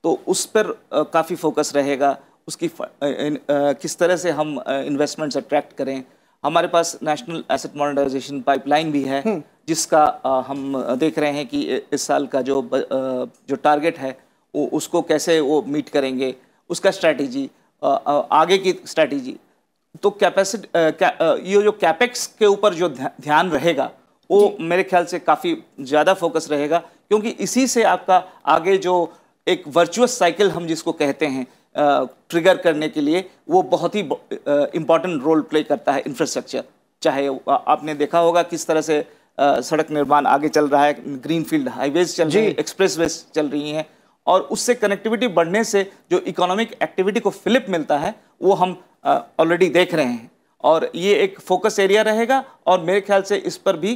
तो उस पर काफ़ी फोकस रहेगा उसकी इन, किस तरह से हम इन्वेस्टमेंट्स अट्रैक्ट करें हमारे पास नेशनल एसेट मॉडर्नाइजेशन पाइपलाइन भी है हम्म। जिसका हम देख रहे हैं कि इस साल का जो जो टारगेट है वो उसको कैसे वो मीट करेंगे उसका स्ट्रैटेजी आगे की स्ट्रैटेजी तो कैपेसिटी ये जो कैपेक्स के ऊपर जो ध्यान रहेगा वो मेरे ख्याल से काफ़ी ज़्यादा फोकस रहेगा क्योंकि इसी से आपका आगे जो एक वर्चुअस साइकिल हम जिसको कहते हैं ट्रिगर करने के लिए वो बहुत ही इम्पॉर्टेंट रोल प्ले करता है इंफ्रास्ट्रक्चर चाहे आपने देखा होगा किस तरह से सड़क निर्माण आगे चल रहा है ग्रीन फील्ड हाईवेज चल रही है एक्सप्रेस वेज चल रही हैं और उससे कनेक्टिविटी बढ़ने से जो इकोनॉमिक एक्टिविटी को फिलिप मिलता है वो हम ऑलरेडी देख रहे हैं और ये एक फोकस एरिया रहेगा और मेरे ख्याल से इस पर भी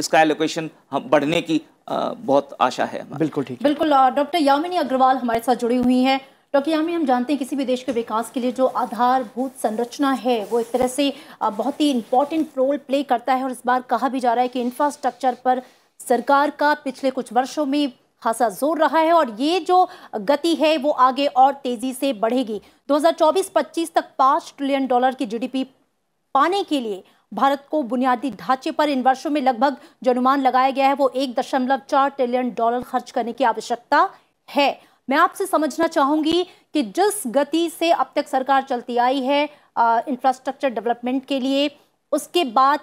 इसका एलोकेशन बढ़ने की बहुत आशा है बिल्कुल ठीक बिल्कुल डॉक्टर यामिनी अग्रवाल हमारे साथ जुड़ी हुई हैं डॉक्टर यामिनी हम जानते हैं किसी भी देश के विकास के लिए जो आधारभूत संरचना है वो एक तरह से बहुत ही इम्पोर्टेंट रोल प्ले करता है और इस बार कहा भी जा रहा है कि इंफ्रास्ट्रक्चर पर सरकार का पिछले कुछ वर्षों में खासा जोर रहा है और ये जो गति है वो आगे और तेजी से बढ़ेगी 2024-25 तक पाँच ट्रिलियन डॉलर की जीडीपी पाने के लिए भारत को बुनियादी ढांचे पर इन वर्षों में लगभग जो अनुमान लगाया गया है वो एक दशमलव चार ट्रिलियन डॉलर खर्च करने की आवश्यकता है मैं आपसे समझना चाहूंगी कि जिस गति से अब तक सरकार चलती आई है इंफ्रास्ट्रक्चर डेवलपमेंट के लिए उसके बाद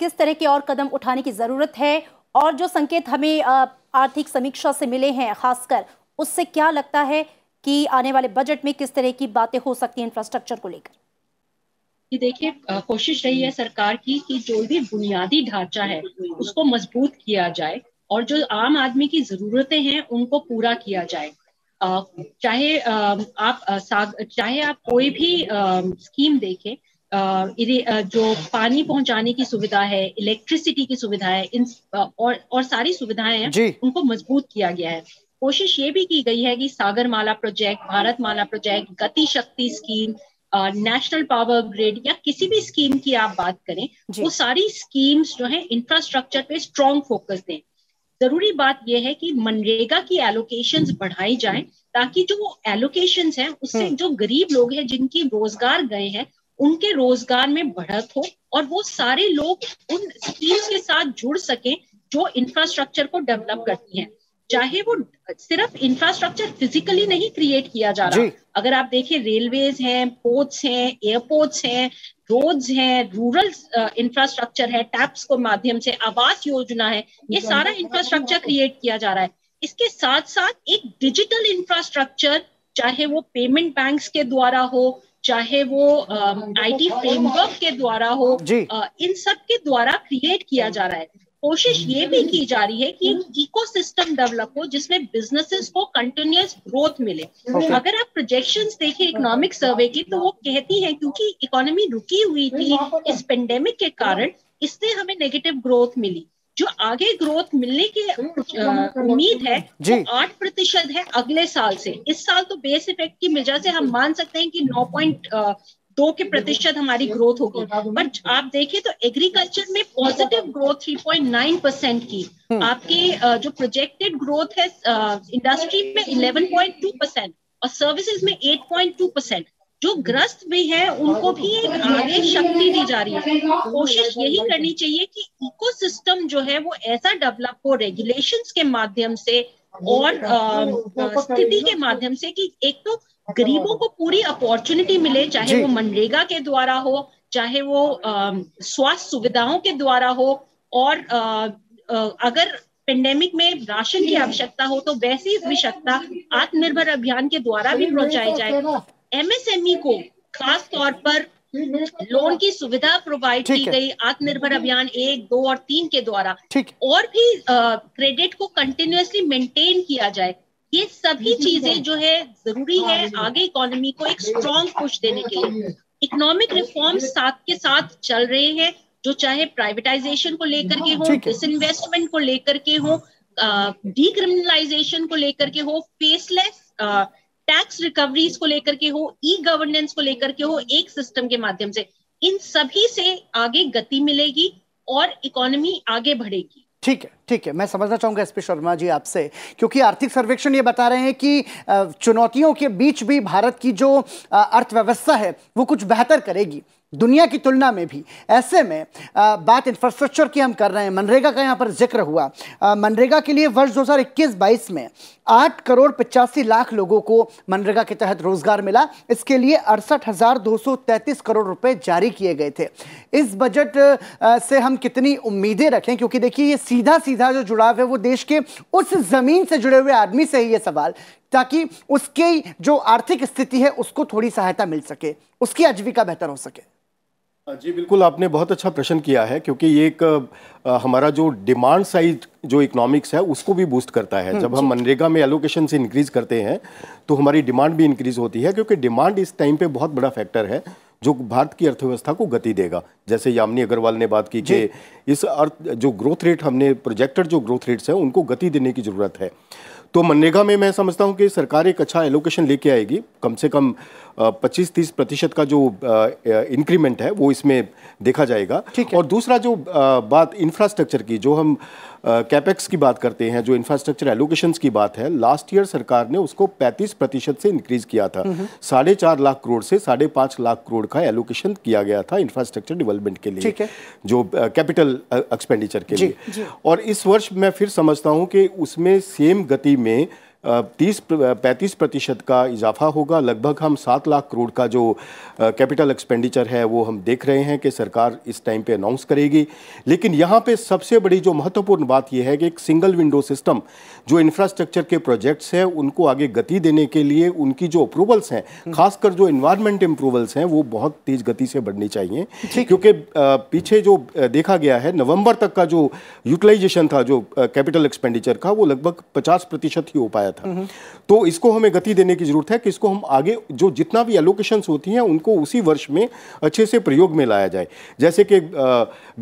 किस तरह के और कदम उठाने की ज़रूरत है और जो संकेत हमें आर्थिक समीक्षा से मिले हैं खासकर उससे क्या लगता है कि आने वाले बजट में किस तरह की बातें हो सकती है इंफ्रास्ट्रक्चर को लेकर कि देखिए कोशिश रही है सरकार की कि जो भी बुनियादी ढांचा है उसको मजबूत किया जाए और जो आम आदमी की जरूरतें हैं उनको पूरा किया जाए चाहे आप चाहे आप कोई भी स्कीम देखें जो पानी पहुंचाने की सुविधा है इलेक्ट्रिसिटी की सुविधा है इन और और सारी सुविधाएं उनको मजबूत किया गया है कोशिश ये भी की गई है कि Sagarmala project Bharatmala project Gati Shakti scheme national power grid या किसी भी स्कीम की आप बात करें वो सारी स्कीम्स जो है इंफ्रास्ट्रक्चर पे स्ट्रॉन्ग फोकस दें जरूरी बात यह है कि मनरेगा की एलोकेशन बढ़ाई जाए ताकि जो एलोकेशन है उससे हम्म। जो गरीब लोग हैं जिनकी रोजगार गए हैं उनके रोजगार में बढ़त हो और वो सारे लोग उन स्कीम्स के साथ जुड़ सकें जो इंफ्रास्ट्रक्चर को डेवलप करती हैं चाहे वो सिर्फ इंफ्रास्ट्रक्चर फिजिकली नहीं क्रिएट किया जा रहा अगर आप देखें रेलवेज हैं पोर्ट्स हैं एयरपोर्ट्स हैं रोड्स हैं रूरल इंफ्रास्ट्रक्चर uh, है टैप्स को माध्यम से आवास योजना है ये सारा इंफ्रास्ट्रक्चर क्रिएट किया जा रहा है इसके साथ साथ एक डिजिटल इंफ्रास्ट्रक्चर चाहे वो पेमेंट बैंक्स के द्वारा हो चाहे वो आईटी फ्रेमवर्क के द्वारा हो इन सब के द्वारा क्रिएट किया जा रहा है कोशिश हम्म। ये भी की जा रही है कि एक इकोसिस्टम डेवलप हो जिसमें बिजनेसेस को कंटिन्यूस ग्रोथ मिले okay. अगर आप प्रोजेक्शन देखें इकोनॉमिक सर्वे की तो वो कहती है क्योंकि इकोनॉमी रुकी हुई थी इस पेंडेमिक के हाँ। कारण इससे हमें नेगेटिव ग्रोथ मिली जो आगे ग्रोथ मिलने की हम्म, उम्मीद है वो आठ प्रतिशत है अगले साल से इस साल तो बेस इफेक्ट की वजह से हम मान सकते हैं कि नौ पॉइंट दो के प्रतिशत हमारी ग्रोथ हम्म, होगी पर आप देखिए तो एग्रीकल्चर में पॉजिटिव ग्रोथ 3.9 परसेंट की हम्म। आपके जो प्रोजेक्टेड ग्रोथ है इंडस्ट्री में 11.2 परसेंट और सर्विसेज में 8.2 परसेंट जो ग्रस्त भी है उनको भी एक आगे शक्ति दी जा रही है कोशिश यही करनी चाहिए कि इकोसिस्टम जो है वो ऐसा डेवलप हो रेगुलेशंस के माध्यम से और स्थिति के माध्यम से कि एक तो गरीबों को पूरी अपॉर्चुनिटी मिले चाहे वो मनरेगा के द्वारा हो चाहे वो स्वास्थ्य सुविधाओं के द्वारा हो और आ, आ, अगर पेंडेमिक में राशन की आवश्यकता हो तो वैसी आवश्यकता आत्मनिर्भर अभियान के द्वारा भी पहुंचाई जाए एमएसएमई e को खास तौर पर लोन की सुविधा प्रोवाइड की गई आत्मनिर्भर अभियान एक दो और तीन के द्वारा और भी क्रेडिट को कंटिन्यूसली मेंटेन किया जाए ये सभी चीजें जो है जरूरी है हाँ, आगे इकोनॉमी को एक स्ट्रॉन्ग पुश देने के लिए इकोनॉमिक रिफॉर्म साथ के साथ चल रहे हैं जो चाहे प्राइवेटाइजेशन को लेकर के हाँ, हो डिसइन्वेस्टमेंट को लेकर के हो डीक्रिमिनलाइजेशन को लेकर के हो फेसलेस टैक्स रिकवरीज को लेकर के हो ई गवर्नेंस को लेकर के हो एक सिस्टम के माध्यम से इन सभी से आगे गति मिलेगी और इकोनॉमी आगे बढ़ेगी ठीक है ठीक है मैं समझना चाहूंगा एस पी शर्मा जी आपसे क्योंकि आर्थिक सर्वेक्षण ये बता रहे हैं कि चुनौतियों के बीच भी भारत की जो अर्थव्यवस्था है वो कुछ बेहतर करेगी दुनिया की तुलना में भी ऐसे में आ, बात इंफ्रास्ट्रक्चर की हम कर रहे हैं मनरेगा का यहाँ पर जिक्र हुआ आ, मनरेगा के लिए वर्ष 2021-22 में 8 करोड़ पचासी लाख लोगों को मनरेगा के तहत रोजगार मिला इसके लिए अड़सठ करोड़ रुपए जारी किए गए थे इस बजट से हम कितनी उम्मीदें रखें क्योंकि देखिए ये सीधा सीधा जो जुड़ाव है वो देश के उस ज़मीन से जुड़े हुए आदमी से ही ये सवाल ताकि उसकी जो आर्थिक स्थिति है उसको थोड़ी सहायता मिल सके उसकी आजीविका बेहतर हो सके जी बिल्कुल आपने बहुत अच्छा प्रश्न किया है क्योंकि ये एक आ, हमारा जो डिमांड साइड जो इकोनॉमिक्स है उसको भी बूस्ट करता है हम्म, जब हम मनरेगा में एलोकेशन से इंक्रीज करते हैं तो हमारी डिमांड भी इंक्रीज होती है क्योंकि डिमांड इस टाइम पे बहुत बड़ा फैक्टर है जो भारत की अर्थव्यवस्था को गति देगा जैसे यामिनी अग्रवाल ने बात की कि इस अर्थ जो ग्रोथ रेट हमने प्रोजेक्टेड जो ग्रोथ रेट्स हैं उनको गति देने की ज़रूरत है तो मनरेगा में मैं समझता हूँ कि सरकार एक अच्छा एलोकेशन लेके आएगी कम से कम पच्चीस तीस प्रतिशत का जो इंक्रीमेंट है वो इसमें देखा जाएगा और दूसरा जो बात इंफ्रास्ट्रक्चर की जो हम कैपेक्स की बात करते हैं जो इंफ्रास्ट्रक्चर एलोकेशंस की बात है लास्ट ईयर सरकार ने उसको 35 प्रतिशत से इंक्रीज किया था साढ़े चार लाख करोड़ से साढ़े पाँच लाख करोड़ का एलोकेशन किया गया था इंफ्रास्ट्रक्चर डेवलपमेंट के लिए ठीक है जो कैपिटल एक्सपेंडिचर के लिए और इस वर्ष मैं फिर समझता हूँ कि उसमें सेम गति में तीस पैंतीस प्रतिशत का इजाफा होगा लगभग हम सात लाख करोड़ का जो कैपिटल एक्सपेंडिचर है वो हम देख रहे हैं कि सरकार इस टाइम पे अनाउंस करेगी लेकिन यहाँ पे सबसे बड़ी जो महत्वपूर्ण बात यह है कि एक सिंगल विंडो सिस्टम जो इंफ्रास्ट्रक्चर के प्रोजेक्ट्स हैं उनको आगे गति देने के लिए उनकी जो अप्रूवल्स हैं हम्म। खासकर जो इन्वायरमेंट इम्प्रूवल्स हैं वो बहुत तेज़ गति से बढ़नी चाहिए क्योंकि पीछे जो देखा गया है नवम्बर तक का जो यूटिलाइजेशन था जो कैपिटल एक्सपेंडिचर का वो लगभग पचास प्रतिशत ही हो पाया आया था तो इसको हमें गति देने की ज़रूरत है कि इसको हम आगे जो जितना भी एलोकेशंस होती हैं उनको उसी वर्ष में अच्छे से प्रयोग में लाया जाए जैसे कि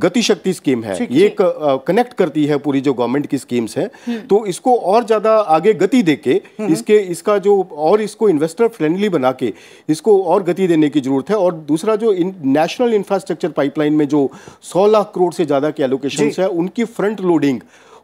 गति शक्ति स्कीम है ये कनेक्ट करती है पूरी जो गवर्नमेंट की स्कीम्स हैं हम्म। तो इसको और ज़्यादा आगे गति दे के हम्म। इसके इसका जो और इसको इन्वेस्टर फ्रेंडली बना के इसको और गति देने की ज़रूरत है और दूसरा जो नेशनल इंफ्रास्ट्रक्चर पाइपलाइन में जो सौ लाख करोड़ से ज़्यादा के एलोकेशन है उनकी फ्रंट लोडिंग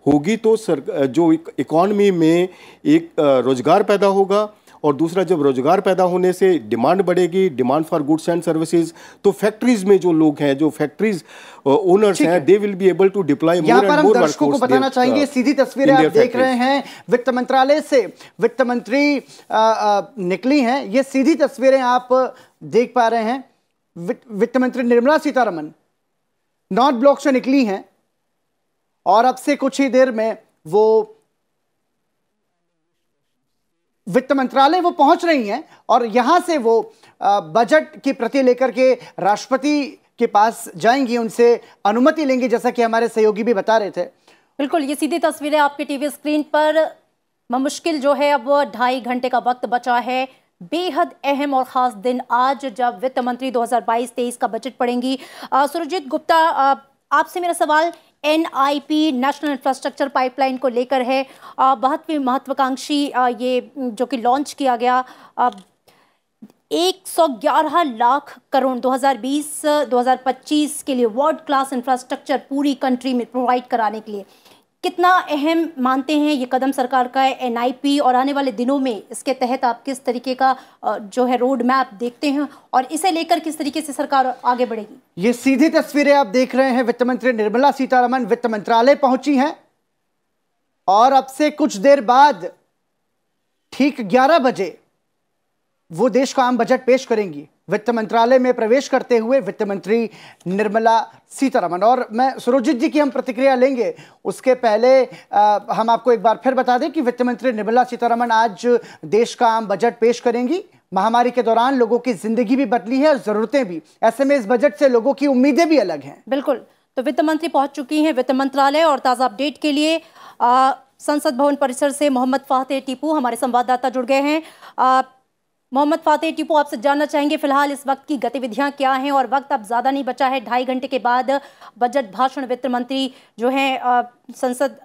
होगी तो सर जो इकॉनमी में एक रोज़गार पैदा होगा और दूसरा जब रोज़गार पैदा होने से डिमांड बढ़ेगी demand for goods and services तो फैक्ट्रीज में जो लोग हैं जो फैक्ट्रीज ओनर्स हैं they will be able to deploy more and दर्शकों को बताना चाहेंगे uh, सीधी तस्वीरें आप देख रहे हैं वित्त मंत्रालय से वित्त मंत्री आ, आ, निकली हैं ये सीधी तस्वीरें आप देख पा रहे हैं वित्त मंत्री निर्मला सीतारमन नॉर्थ ब्लॉक से निकली हैं और अब से कुछ ही देर में वो वित्त मंत्रालय वो पहुंच रही हैं और यहां से वो बजट की प्रति लेकर के राष्ट्रपति के पास जाएंगी उनसे अनुमति लेंगी जैसा कि हमारे सहयोगी भी बता रहे थे बिल्कुल ये सीधी तस्वीरें आपके टीवी स्क्रीन पर मुश्किल जो है अब ढाई घंटे का वक्त बचा है बेहद अहम और ख़ास दिन आज जब वित्त मंत्री 2022-23 का बजट पढ़ेंगी सुरजीत गुप्ता आपसे मेरा सवाल पी नेशनल इंफ्रास्ट्रक्चर पाइपलाइन को लेकर है बहुत ही महत्वाकांक्षी ये जो कि लॉन्च किया गया एक सौ ग्यारह लाख करोड़ 2020-2025 के लिए वर्ल्ड क्लास इंफ्रास्ट्रक्चर पूरी कंट्री में प्रोवाइड कराने के लिए कितना अहम मानते हैं ये कदम सरकार का है एनआईपी और आने वाले दिनों में इसके तहत आप किस तरीके का जो है रोड मैप देखते हैं और इसे लेकर किस तरीके से सरकार आगे बढ़ेगी ये सीधी तस्वीरें आप देख रहे हैं वित्त मंत्री निर्मला सीतारमन वित्त मंत्रालय पहुंची हैं और अब से कुछ देर बाद ठीक ग्यारह बजे वो देश का आम बजट पेश करेंगी वित्त मंत्रालय में प्रवेश करते हुए वित्त मंत्री निर्मला सीतारमन और मैं सुरोजित जी की हम प्रतिक्रिया लेंगे उसके पहले आ, हम आपको एक बार फिर बता दें कि वित्त मंत्री निर्मला सीतारमन आज देश का आम बजट पेश करेंगी महामारी के दौरान लोगों की जिंदगी भी बदली है और जरूरतें भी ऐसे में इस बजट से लोगों की उम्मीदें भी अलग हैं बिल्कुल तो वित्त मंत्री पहुंच चुकी हैं वित्त मंत्रालय और ताज़ा अपडेट के लिए आ, संसद भवन परिसर से मोहम्मद फातेह टीपू हमारे संवाददाता जुड़ गए हैं मोहम्मद फातेह टिपू आपसे जानना चाहेंगे फिलहाल इस वक्त की गतिविधियां क्या हैं और वक्त अब ज़्यादा नहीं बचा है ढाई घंटे के बाद बजट भाषण वित्त मंत्री जो है संसद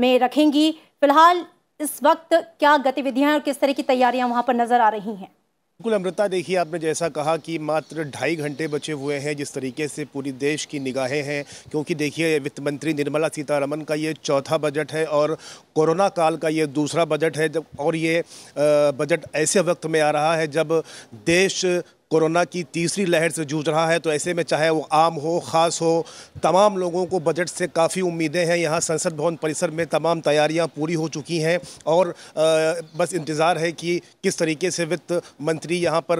में रखेंगी फिलहाल इस वक्त क्या गतिविधियां और किस तरह की तैयारियां वहां पर नज़र आ रही हैं बिल्कुल अमृता देखिए आपने जैसा कहा कि मात्र ढाई घंटे बचे हुए हैं जिस तरीके से पूरी देश की निगाहें हैं क्योंकि देखिए वित्त मंत्री निर्मला सीतारमन का ये चौथा बजट है और कोरोना काल का ये दूसरा बजट है जब और ये बजट ऐसे वक्त में आ रहा है जब देश कोरोना की तीसरी लहर से जूझ रहा है तो ऐसे में चाहे वो आम हो ख़ास हो तमाम लोगों को बजट से काफ़ी उम्मीदें हैं यहाँ संसद भवन परिसर में तमाम तैयारियाँ पूरी हो चुकी हैं और आ, बस इंतज़ार है कि किस तरीके से वित्त मंत्री यहाँ पर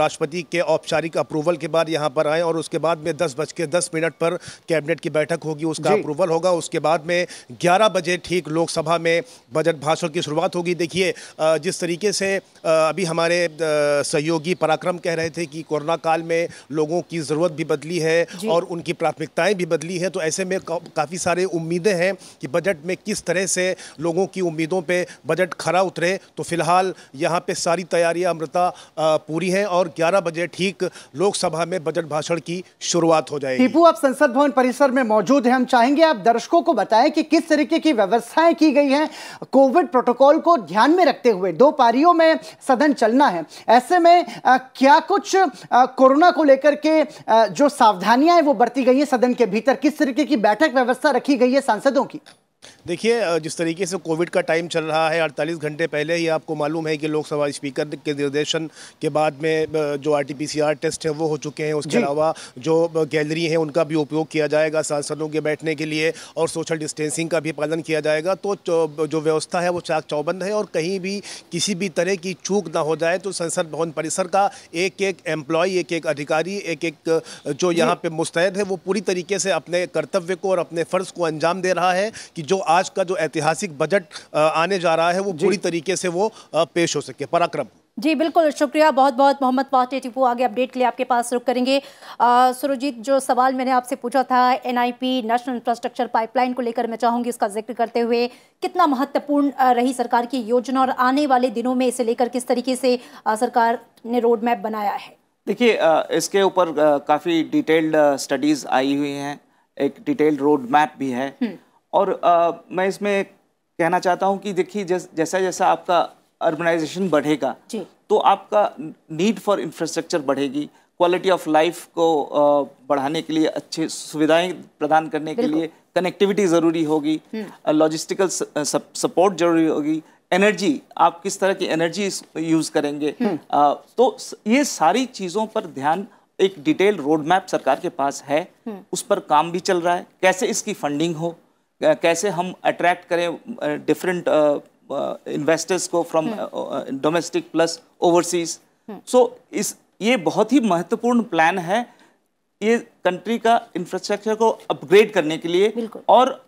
राष्ट्रपति के औपचारिक अप्रूवल के बाद यहाँ पर आएँ और उसके बाद में दस बज के दस मिनट पर कैबिनेट की बैठक होगी उसका अप्रूवल होगा उसके बाद में ग्यारह बजे ठीक लोकसभा में बजट भाषण की शुरुआत होगी देखिए जिस तरीके से अभी हमारे सहयोगी पराक्रम कह रहे थे कि कोरोना काल में लोगों की ज़रूरत भी बदली है और उनकी प्राथमिकताएं भी बदली हैं तो ऐसे में काफ़ी सारे उम्मीदें हैं कि बजट में किस तरह से लोगों की उम्मीदों पर बजट खरा उतरे तो फिलहाल यहाँ पर सारी तैयारियाँ अमृता पूरी हैं और ग्यारह बजे ठीक लोकसभा में बजट भाषण की शुरुआत हो जाएगी टीपू आप संसद भवन परिसर में मौजूद है हम चाहेंगे आप दर्शकों को बताएं कि किस तरीके की व्यवस्थाएं की गई हैं कोविड प्रोटोकॉल को ध्यान में रखते हुए दो पारियों में सदन चलना है ऐसे में आ, क्या कुछ कोरोना को लेकर के जो सावधानियां हैं वो बरती गई हैं सदन के भीतर किस तरीके की बैठक व्यवस्था रखी गई है सांसदों की देखिए जिस तरीके से कोविड का टाइम चल रहा है 48 घंटे पहले ही आपको मालूम है कि लोकसभा स्पीकर के निर्देशन के बाद में जो आरटीपीसीआर टेस्ट है वो हो चुके हैं उसके अलावा जो गैलरी है उनका भी उपयोग किया जाएगा सांसदों के बैठने के लिए और सोशल डिस्टेंसिंग का भी पालन किया जाएगा तो जो व्यवस्था है वो चाक चौबंद है और कहीं भी किसी भी तरह की चूक ना हो जाए तो संसद भवन परिसर का एक एक एम्प्लॉय एक एक अधिकारी एक एक जो यहाँ पर मुस्तैद है वो पूरी तरीके से अपने कर्तव्य को और अपने फ़र्ज़ को अंजाम दे रहा है कि जो आज का जो ऐतिहासिक बजट आने जा रहा है वो पूरी तरीके से वो पेश हो सके पराक्रम जी बिल्कुल शुक्रिया बहुत बहुत मोहम्मद पाटे टिपू आगे अपडेट के लिए आपके पास रुक करेंगे सुरजीत जो सवाल मैंने आपसे पूछा था एनआईपी नेशनल इंफ्रास्ट्रक्चर पाइपलाइन को लेकर मैं चाहूंगी इसका जिक्र करते हुए कितना महत्वपूर्ण रही सरकार की योजना और आने वाले दिनों में इसे लेकर किस तरीके से सरकार ने रोड मैप बनाया है देखिए इसके ऊपर काफ़ी डिटेल्ड स्टडीज़ आई हुई हैं एक डिटेल्ड रोड मैप भी है हुँ. हम्म। और आ, मैं इसमें कहना चाहता हूँ कि देखिए जैस, जैसा जैसा आपका अर्बनाइजेशन बढ़ेगा तो आपका नीड फॉर इंफ्रास्ट्रक्चर बढ़ेगी क्वालिटी ऑफ लाइफ को बढ़ाने के लिए अच्छे सुविधाएं प्रदान करने के लिए कनेक्टिविटी ज़रूरी होगी लॉजिस्टिकल सपोर्ट जरूरी होगी एनर्जी हम्म। आप किस तरह की एनर्जी यूज़ करेंगे आ, हम्म। तो ये सारी चीज़ों पर ध्यान एक डिटेल रोड मैप सरकार के पास है हम्म। उस पर काम भी चल रहा है कैसे इसकी फंडिंग हो कैसे हम अट्रैक्ट करें डिफरेंट इन्वेस्टर्स को from domestic plus overseas so इस ये बहुत ही महत्वपूर्ण प्लान है ये कंट्री का इंफ्रास्ट्रक्चर को अपग्रेड करने के लिए और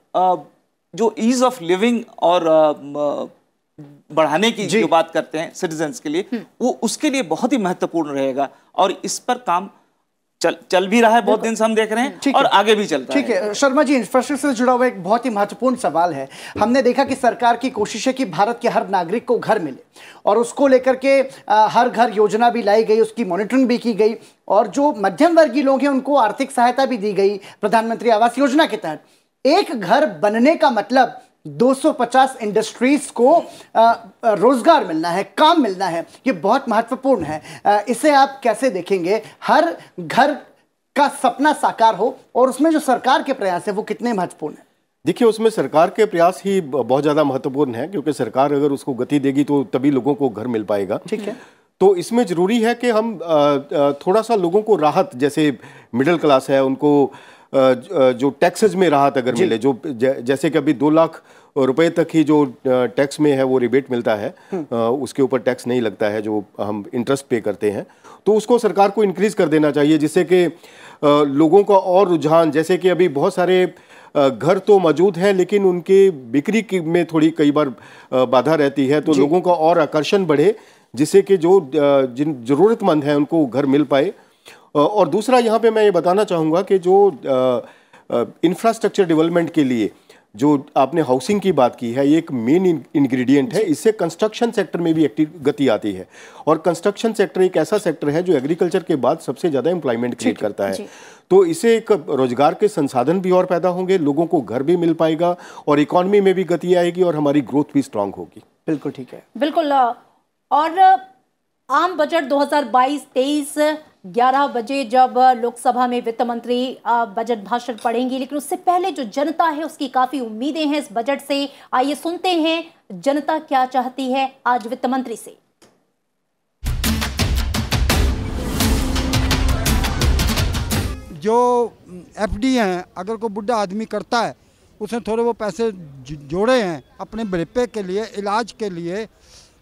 जो ईज ऑफ लिविंग और बढ़ाने की जो बात करते हैं सिटीजन्स के लिए हम्म। वो उसके लिए बहुत ही महत्वपूर्ण रहेगा और इस पर काम चल चल भी रहा है बहुत दिन से हम देख रहे हैं और आगे भी चलता ठीक है शर्मा जी इंफ्रास्ट्रक्चर से जुड़ा हुआ एक बहुत ही महत्वपूर्ण सवाल है हमने देखा कि सरकार की कोशिश है कि भारत के हर नागरिक को घर मिले और उसको लेकर के हर घर योजना भी लाई गई उसकी मॉनिटरिंग भी की गई और जो मध्यम वर्गीय लोग हैं उनको आर्थिक सहायता भी दी गई प्रधानमंत्री आवास योजना के तहत एक घर बनने का मतलब 250 इंडस्ट्रीज को रोजगार मिलना है काम मिलना है ये बहुत महत्वपूर्ण है इसे आप कैसे देखेंगे हर घर का सपना साकार हो और उसमें जो सरकार के प्रयास है वो कितने महत्वपूर्ण है देखिए उसमें सरकार के प्रयास ही बहुत ज़्यादा महत्वपूर्ण है क्योंकि सरकार अगर उसको गति देगी तो तभी लोगों को घर मिल पाएगा ठीक है तो इसमें ज़रूरी है कि हम थोड़ा सा लोगों को राहत जैसे मिडिल क्लास है उनको जो टैक्सेज में राहत अगर मिले जो जैसे कि अभी दो लाख रुपए तक ही जो टैक्स में है वो रिबेट मिलता है हम्म। उसके ऊपर टैक्स नहीं लगता है जो हम इंटरेस्ट पे करते हैं तो उसको सरकार को इंक्रीज कर देना चाहिए जिससे कि लोगों का और रुझान जैसे कि अभी बहुत सारे घर तो मौजूद हैं लेकिन उनके बिक्री में थोड़ी कई बार बाधा रहती है तो लोगों का और आकर्षण बढ़े जिससे कि जो जिन ज़रूरतमंद हैं उनको घर मिल पाए और दूसरा यहाँ पे मैं ये बताना चाहूँगा कि जो इंफ्रास्ट्रक्चर डेवलपमेंट के लिए जो आपने हाउसिंग की बात की है ये एक मेन इंग्रेडिएंट है इससे कंस्ट्रक्शन सेक्टर में भी एक्टिव गति आती है और कंस्ट्रक्शन सेक्टर एक ऐसा सेक्टर है जो एग्रीकल्चर के बाद सबसे ज़्यादा एम्प्लॉयमेंट क्रिएट करता है तो इसे एक रोजगार के संसाधन भी और पैदा होंगे लोगों को घर भी मिल पाएगा और इकोनॉमी में भी गति आएगी और हमारी ग्रोथ भी स्ट्रांग होगी बिल्कुल ठीक है बिल्कुल और आम बजट 2022-23 11 बजे जब लोकसभा में वित्त मंत्री बजट भाषण पढ़ेंगी लेकिन उससे पहले जो जनता है उसकी काफ़ी उम्मीदें हैं इस बजट से आइए सुनते हैं जनता क्या चाहती है आज वित्त मंत्री से जो एफ डी हैं अगर कोई बुढ़ा आदमी करता है उसने थोड़े वो पैसे जोड़े हैं अपने बुढ़ेपे के लिए इलाज के लिए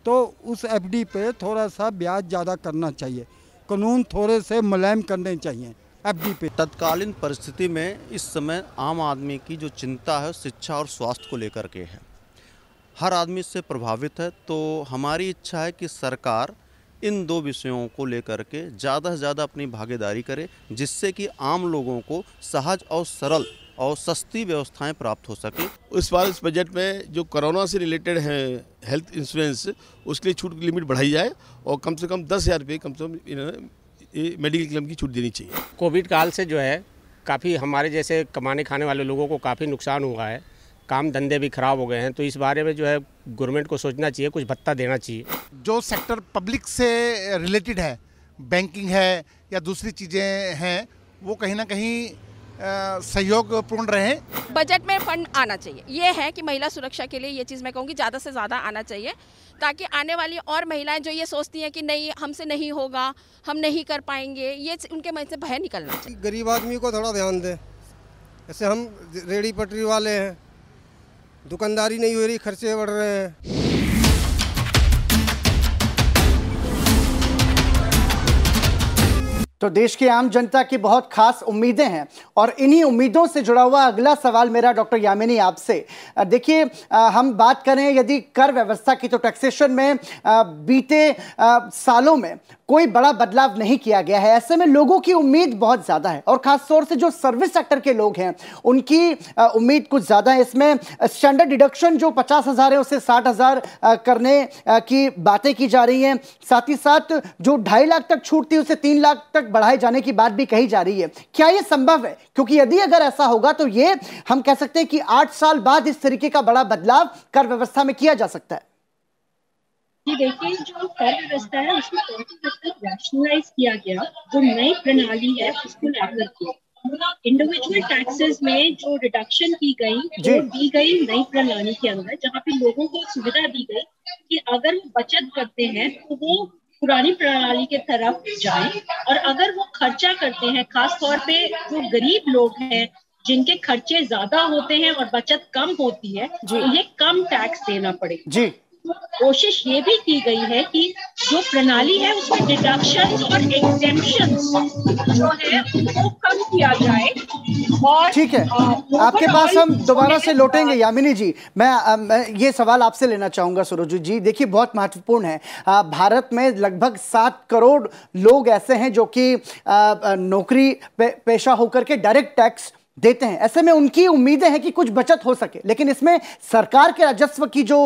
तो उस एफडी पे थोड़ा सा ब्याज ज़्यादा करना चाहिए कानून थोड़े से मुलायम करने चाहिए एफडी पे तत्कालीन परिस्थिति में इस समय आम आदमी की जो चिंता है शिक्षा और स्वास्थ्य को लेकर के है हर आदमी इससे प्रभावित है तो हमारी इच्छा है कि सरकार इन दो विषयों को लेकर के ज़्यादा से ज़्यादा अपनी भागीदारी करे जिससे कि आम लोगों को सहज और सरल और सस्ती व्यवस्थाएं प्राप्त हो सके इस बार इस बजट में जो कोरोना से रिलेटेड है हेल्थ इंश्योरेंस उसके लिए छूट की लिमिट बढ़ाई जाए और कम से कम दस हज़ार रुपये कम से कम मेडिकल क्लेम की छूट देनी चाहिए कोविड काल से जो है काफ़ी हमारे जैसे कमाने खाने वाले लोगों को काफ़ी नुकसान हुआ है काम धंधे भी खराब हो गए हैं तो इस बारे में जो है गवर्नमेंट को सोचना चाहिए कुछ भत्ता देना चाहिए जो सेक्टर पब्लिक से रिलेटेड है बैंकिंग है या दूसरी चीज़ें हैं वो कहीं ना कहीं सहयोग पूर्ण रहे बजट में फंड आना चाहिए ये है कि महिला सुरक्षा के लिए ये चीज़ मैं कहूँगी ज़्यादा से ज़्यादा आना चाहिए ताकि आने वाली और महिलाएं जो ये सोचती हैं कि नहीं हमसे नहीं होगा हम नहीं कर पाएंगे ये उनके मन से भय निकलना चाहिए गरीब आदमी को थोड़ा ध्यान दें ऐसे हम रेड़ी पटरी वाले हैं दुकानदारी नहीं हो रही खर्चे बढ़ रहे हैं तो देश की आम जनता की बहुत खास उम्मीदें हैं और इन्हीं उम्मीदों से जुड़ा हुआ अगला सवाल मेरा डॉक्टर यामिनी आपसे देखिए हम बात करें यदि कर व्यवस्था की तो टैक्सेशन में बीते सालों में कोई बड़ा बदलाव नहीं किया गया है ऐसे में लोगों की उम्मीद बहुत ज़्यादा है और ख़ास तौर से जो सर्विस सेक्टर के लोग हैं उनकी उम्मीद कुछ ज़्यादा है इसमें स्टैंडर्ड डिडक्शन जो पचास हज़ार है उसे साठ हज़ार करने की बातें की जा रही हैं साथ ही साथ जो ढाई लाख तक छूट थी उसे तीन लाख तक बढ़ाए जाने की बात भी कही जा रही है क्या यह संभव है क्योंकि यदि अगर ऐसा होगा तो ये हम कह सकते हैं कि आठ साल बाद इस तरीके का बड़ा बदलाव कर व्यवस्था में किया जा सकता है देखिए जो कर व्यवस्था है उसको काफी हद तक रैशनलाइज किया गया जो नई प्रणाली है उसको लागू किया इंडिविजुअल टैक्सेस में जो रिडक्शन की गई वो दी गई नई प्रणाली के अंदर जहाँ पे लोगों को सुविधा दी गई कि अगर वो बचत करते हैं तो वो पुरानी प्रणाली के तरफ जाए और अगर वो खर्चा करते हैं खास तौर पे जो गरीब लोग हैं जिनके खर्चे ज्यादा होते हैं और बचत कम होती है उन्हें कम टैक्स देना पड़ेगा जी कोशिश ये भी की गई है कि जो प्रणाली है उसमें डिडक्शन और एक्सटेंशन जो है वो कम किया जाए ठीक है आपके पास हम दोबारा से लौटेंगे यामिनी जी मैं, मैं ये सवाल आपसे लेना चाहूंगा सरोजू जी देखिए बहुत महत्वपूर्ण है भारत में लगभग सात करोड़ लोग ऐसे हैं जो कि नौकरी पे, पेशा होकर के डायरेक्ट टैक्स देते हैं ऐसे में उनकी उम्मीदें हैं कि कुछ बचत हो सके लेकिन इसमें सरकार के राजस्व की जो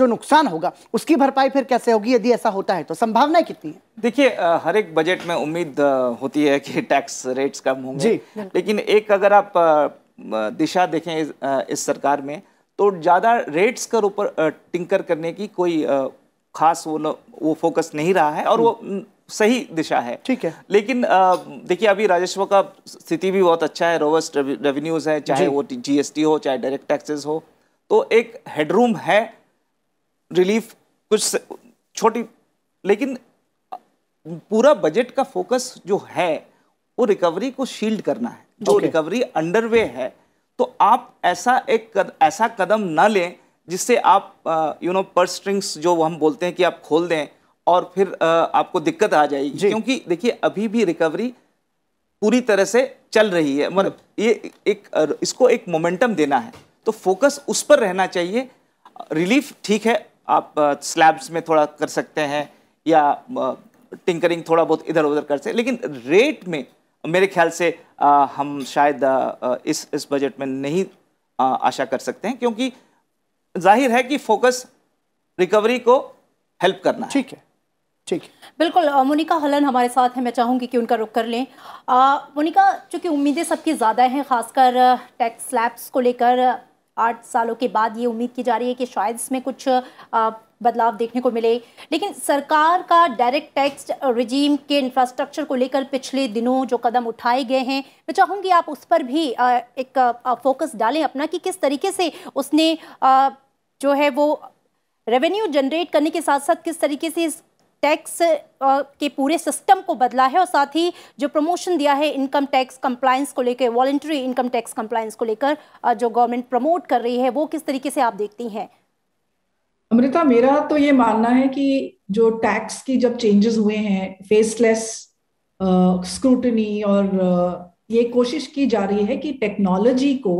जो नुकसान होगा उसकी भरपाई फिर कैसे होगी यदि ऐसा होता है तो संभावनाएं कितनी है देखिए हर एक बजट में उम्मीद होती है कि टैक्स रेट्स कम होंगे जी लेकिन एक अगर आप दिशा देखें इस, सरकार में तो ज़्यादा रेट्स के ऊपर टिंकर करने की कोई खास वो न, वो फोकस नहीं रहा है और वो हम्म। सही दिशा है ठीक है लेकिन देखिए अभी राजस्व का स्थिति भी बहुत अच्छा है रोबस्ट रेवेन्यूज है चाहे वो जीएसटी हो चाहे डायरेक्ट टैक्सेस हो तो एक हेडरूम है रिलीफ कुछ छोटी लेकिन पूरा बजट का फोकस जो है वो रिकवरी को शील्ड करना है जो रिकवरी अंडरवे है तो आप ऐसा एक कद, ऐसा कदम ना लें जिससे आप यू नो पर्स स्ट्रिंग्स जो हम बोलते हैं कि आप खोल दें और फिर आपको दिक्कत आ जाएगी क्योंकि देखिए अभी भी रिकवरी पूरी तरह से चल रही है मतलब ये एक इसको एक मोमेंटम देना है तो फोकस उस पर रहना चाहिए रिलीफ ठीक है आप स्लैब्स में थोड़ा कर सकते हैं या टिंकरिंग थोड़ा बहुत इधर उधर कर सकते लेकिन रेट में मेरे ख्याल से आ, हम शायद आ, इस इस बजट में नहीं आ, आशा कर सकते हैं क्योंकि जाहिर है कि फोकस रिकवरी को हेल्प करना ठीक है ठीक बिल्कुल मोनिका हलन हमारे साथ हैं मैं चाहूँगी कि उनका रुख कर लें मोनिका चूँकि उम्मीदें सबकी ज़्यादा हैं खासकर टैक्स स्लैब्स को लेकर आठ सालों के बाद ये उम्मीद की जा रही है कि शायद इसमें कुछ बदलाव देखने को मिले लेकिन सरकार का डायरेक्ट टैक्स रिजीम के इंफ्रास्ट्रक्चर को लेकर पिछले दिनों जो कदम उठाए गए हैं मैं चाहूँगी आप उस पर भी एक फोकस डालें अपना कि किस तरीके से उसने जो है वो रेवेन्यू जनरेट करने के साथ साथ किस तरीके से इस टैक्स के पूरे सिस्टम को बदला है और साथ ही जो प्रमोशन दिया है इनकम टैक्स कंप्लायंस को लेकर वॉलेंट्री इनकम टैक्स कंप्लायंस को लेकर जो गवर्नमेंट प्रमोट कर रही है वो किस तरीके से आप देखती हैं अमृता मेरा तो ये मानना है कि जो टैक्स की जब चेंजेस हुए हैं फेसलेस स्क्रूटनी और ये कोशिश की जा रही है कि टेक्नोलॉजी को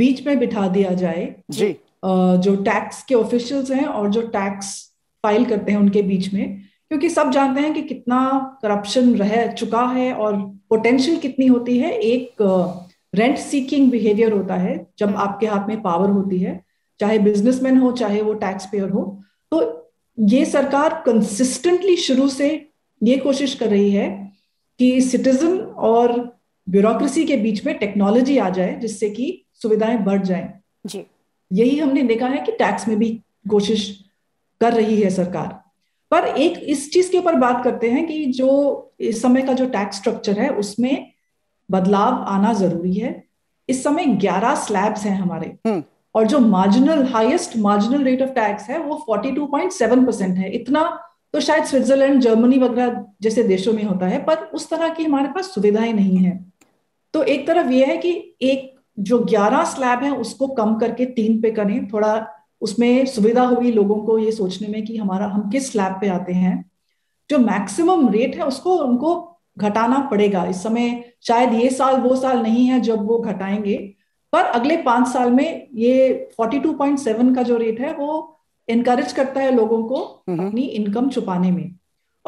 बीच में बिठा दिया जाए जी जो टैक्स के ऑफिशियल्स हैं और जो टैक्स फाइल करते हैं उनके बीच में क्योंकि सब जानते हैं कि कितना करप्शन रह चुका है और पोटेंशियल कितनी होती है एक रेंट सीकिंग बिहेवियर होता है जब आपके हाथ में पावर होती है चाहे बिजनेसमैन हो चाहे वो टैक्स पेयर हो तो ये सरकार कंसिस्टेंटली शुरू से ये कोशिश कर रही है कि सिटीजन और ब्यूरोक्रेसी के बीच में टेक्नोलॉजी आ जाए जिससे कि सुविधाएं बढ़ जाएं जी यही हमने देखा है कि टैक्स में भी कोशिश कर रही है सरकार पर एक इस चीज के ऊपर बात करते हैं कि जो इस समय का जो टैक्स स्ट्रक्चर है उसमें बदलाव आना जरूरी है इस समय 11 स्लैब्स हैं हमारे हम्म। और जो marginal highest marginal rate of tax है वो 42.7 परसेंट है इतना तो शायद स्विट्जरलैंड जर्मनी वगैरह जैसे देशों में होता है पर उस तरह की हमारे पास सुविधाएं नहीं है तो एक तरफ यह है कि एक जो 11 स्लैब है उसको कम करके तीन पे करें थोड़ा उसमें सुविधा होगी लोगों को ये सोचने में कि हमारा हम किस स्लैब पे आते हैं जो मैक्सिमम रेट है उसको उनको घटाना पड़ेगा इस समय शायद ये साल वो साल नहीं है जब वो घटाएंगे पर अगले पांच साल में ये 42.7 का जो रेट है वो इनकरेज करता है लोगों को अपनी इनकम छुपाने में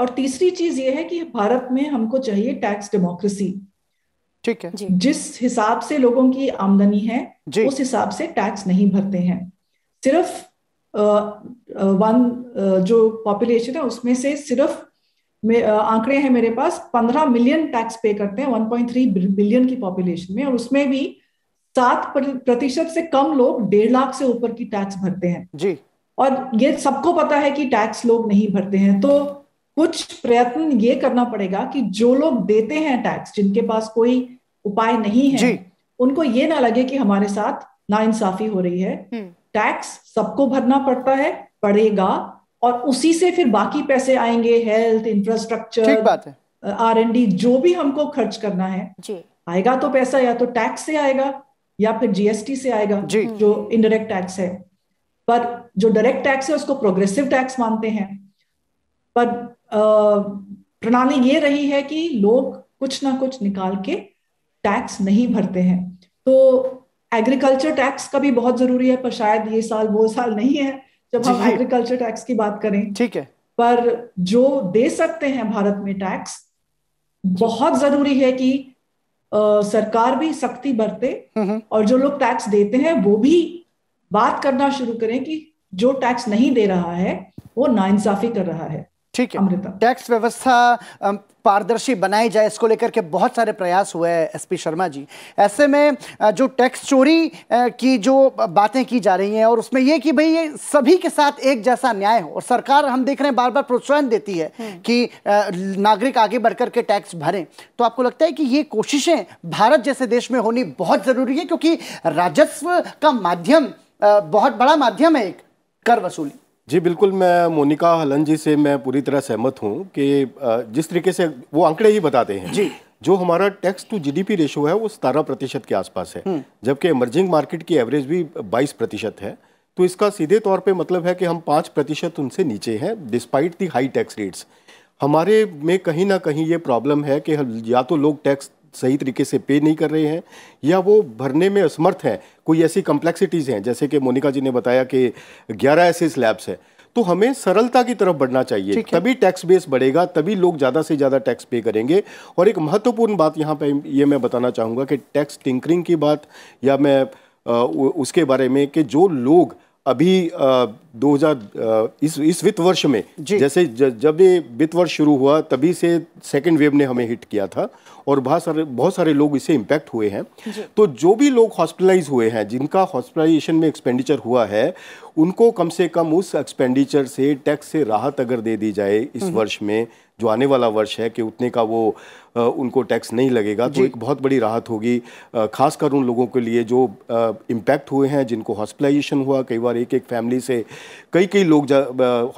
और तीसरी चीज ये है कि भारत में हमको चाहिए टैक्स डेमोक्रेसी ठीक है जिस हिसाब से लोगों की आमदनी है उस हिसाब से टैक्स नहीं भरते हैं सिर्फ वन जो पॉपुलेशन है उसमें से सिर्फ आंकड़े हैं मेरे पास पंद्रह मिलियन टैक्स पे करते हैं 1.3 बिलियन की पॉपुलेशन में और उसमें भी सात प्रतिशत से कम लोग डेढ़ लाख से ऊपर की टैक्स भरते हैं जी और ये सबको पता है कि टैक्स लोग नहीं भरते हैं तो कुछ प्रयत्न ये करना पड़ेगा कि जो लोग देते हैं टैक्स जिनके पास कोई उपाय नहीं है उनको ये ना लगे कि हमारे साथ ना इंसाफी हो रही है हम्म। टैक्स सबको भरना पड़ता है पड़ेगा और उसी से फिर बाकी पैसे आएंगे health infrastructure R and D जो भी हमको खर्च करना है जी. आएगा तो पैसा या तो टैक्स से आएगा या फिर जीएसटी से आएगा जी. जो इनडायरेक्ट टैक्स है पर जो डायरेक्ट टैक्स है उसको प्रोग्रेसिव टैक्स मानते हैं पर प्रणाली ये रही है कि लोग कुछ ना कुछ निकाल के टैक्स नहीं भरते हैं तो एग्रीकल्चर टैक्स का भी बहुत जरूरी है पर शायद ये साल वो साल नहीं है जब हम एग्रीकल्चर टैक्स की बात करें ठीक है पर जो दे सकते हैं भारत में टैक्स बहुत जरूरी है कि आ, सरकार भी सख्ती बरते हम्म, हम्म। और जो लोग टैक्स देते हैं वो भी बात करना शुरू करें कि जो टैक्स नहीं दे रहा है वो नाइंसाफी कर रहा है ठीक है टैक्स व्यवस्था पारदर्शी बनाई जाए इसको लेकर के बहुत सारे प्रयास हुए हैं एसपी शर्मा जी ऐसे में जो टैक्स चोरी की जो बातें की जा रही हैं और उसमें यह कि भाई ये सभी के साथ एक जैसा न्याय हो और सरकार हम देख रहे हैं बार बार प्रोत्साहन देती है हम्म। कि नागरिक आगे बढ़कर के टैक्स भरें तो आपको लगता है कि ये कोशिशें भारत जैसे देश में होनी बहुत ज़रूरी है क्योंकि राजस्व का माध्यम बहुत बड़ा माध्यम है एक कर वसूली जी बिल्कुल मैं मोनिका हलन जी से मैं पूरी तरह सहमत हूँ कि जिस तरीके से वो आंकड़े ही बताते हैं जी जो हमारा टैक्स टू जीडीपी रेशो है वो सतारह प्रतिशत के आसपास है हम्म। जबकि इमर्जिंग मार्केट की एवरेज भी बाईस प्रतिशत है तो इसका सीधे तौर पे मतलब है कि हम पाँच प्रतिशत उनसे नीचे हैं despite the high tax rates हमारे में कहीं ना कहीं ये प्रॉब्लम है कि या तो लोग टैक्स सही तरीके से पे नहीं कर रहे हैं या वो भरने में असमर्थ हैं कोई ऐसी कम्प्लेक्सिटीज़ हैं जैसे कि मोनिका जी ने बताया कि ग्यारह ऐसे स्लैब्स हैं तो हमें सरलता की तरफ बढ़ना चाहिए तभी टैक्स बेस बढ़ेगा तभी लोग ज़्यादा से ज़्यादा टैक्स पे करेंगे और एक महत्वपूर्ण बात यहाँ पे ये मैं बताना चाहूँगा कि टैक्स टिंकरिंग की बात या मैं आ, उसके बारे में कि जो लोग अभी दो हजार इस इस वित्त वर्ष में जैसे ज, जब ये वित्त वर्ष शुरू हुआ तभी से सेकेंड वेव ने हमें हिट किया था और बहुत सारे बहुत सारे लोग इससे इम्पैक्ट हुए हैं तो जो भी लोग हॉस्पिटलाइज हुए हैं जिनका हॉस्पिटलाइजेशन में एक्सपेंडिचर हुआ है उनको कम से कम उस एक्सपेंडिचर से टैक्स से राहत अगर दे दी जाए इस हम्म। वर्ष में जो आने वाला वर्ष है कि उतने का वो आ, उनको टैक्स नहीं लगेगा तो एक बहुत बड़ी राहत होगी खासकर उन लोगों के लिए जो इम्पैक्ट हुए हैं जिनको हॉस्पिटलाइजेशन हुआ कई बार एक एक फैमिली से कई कई लोग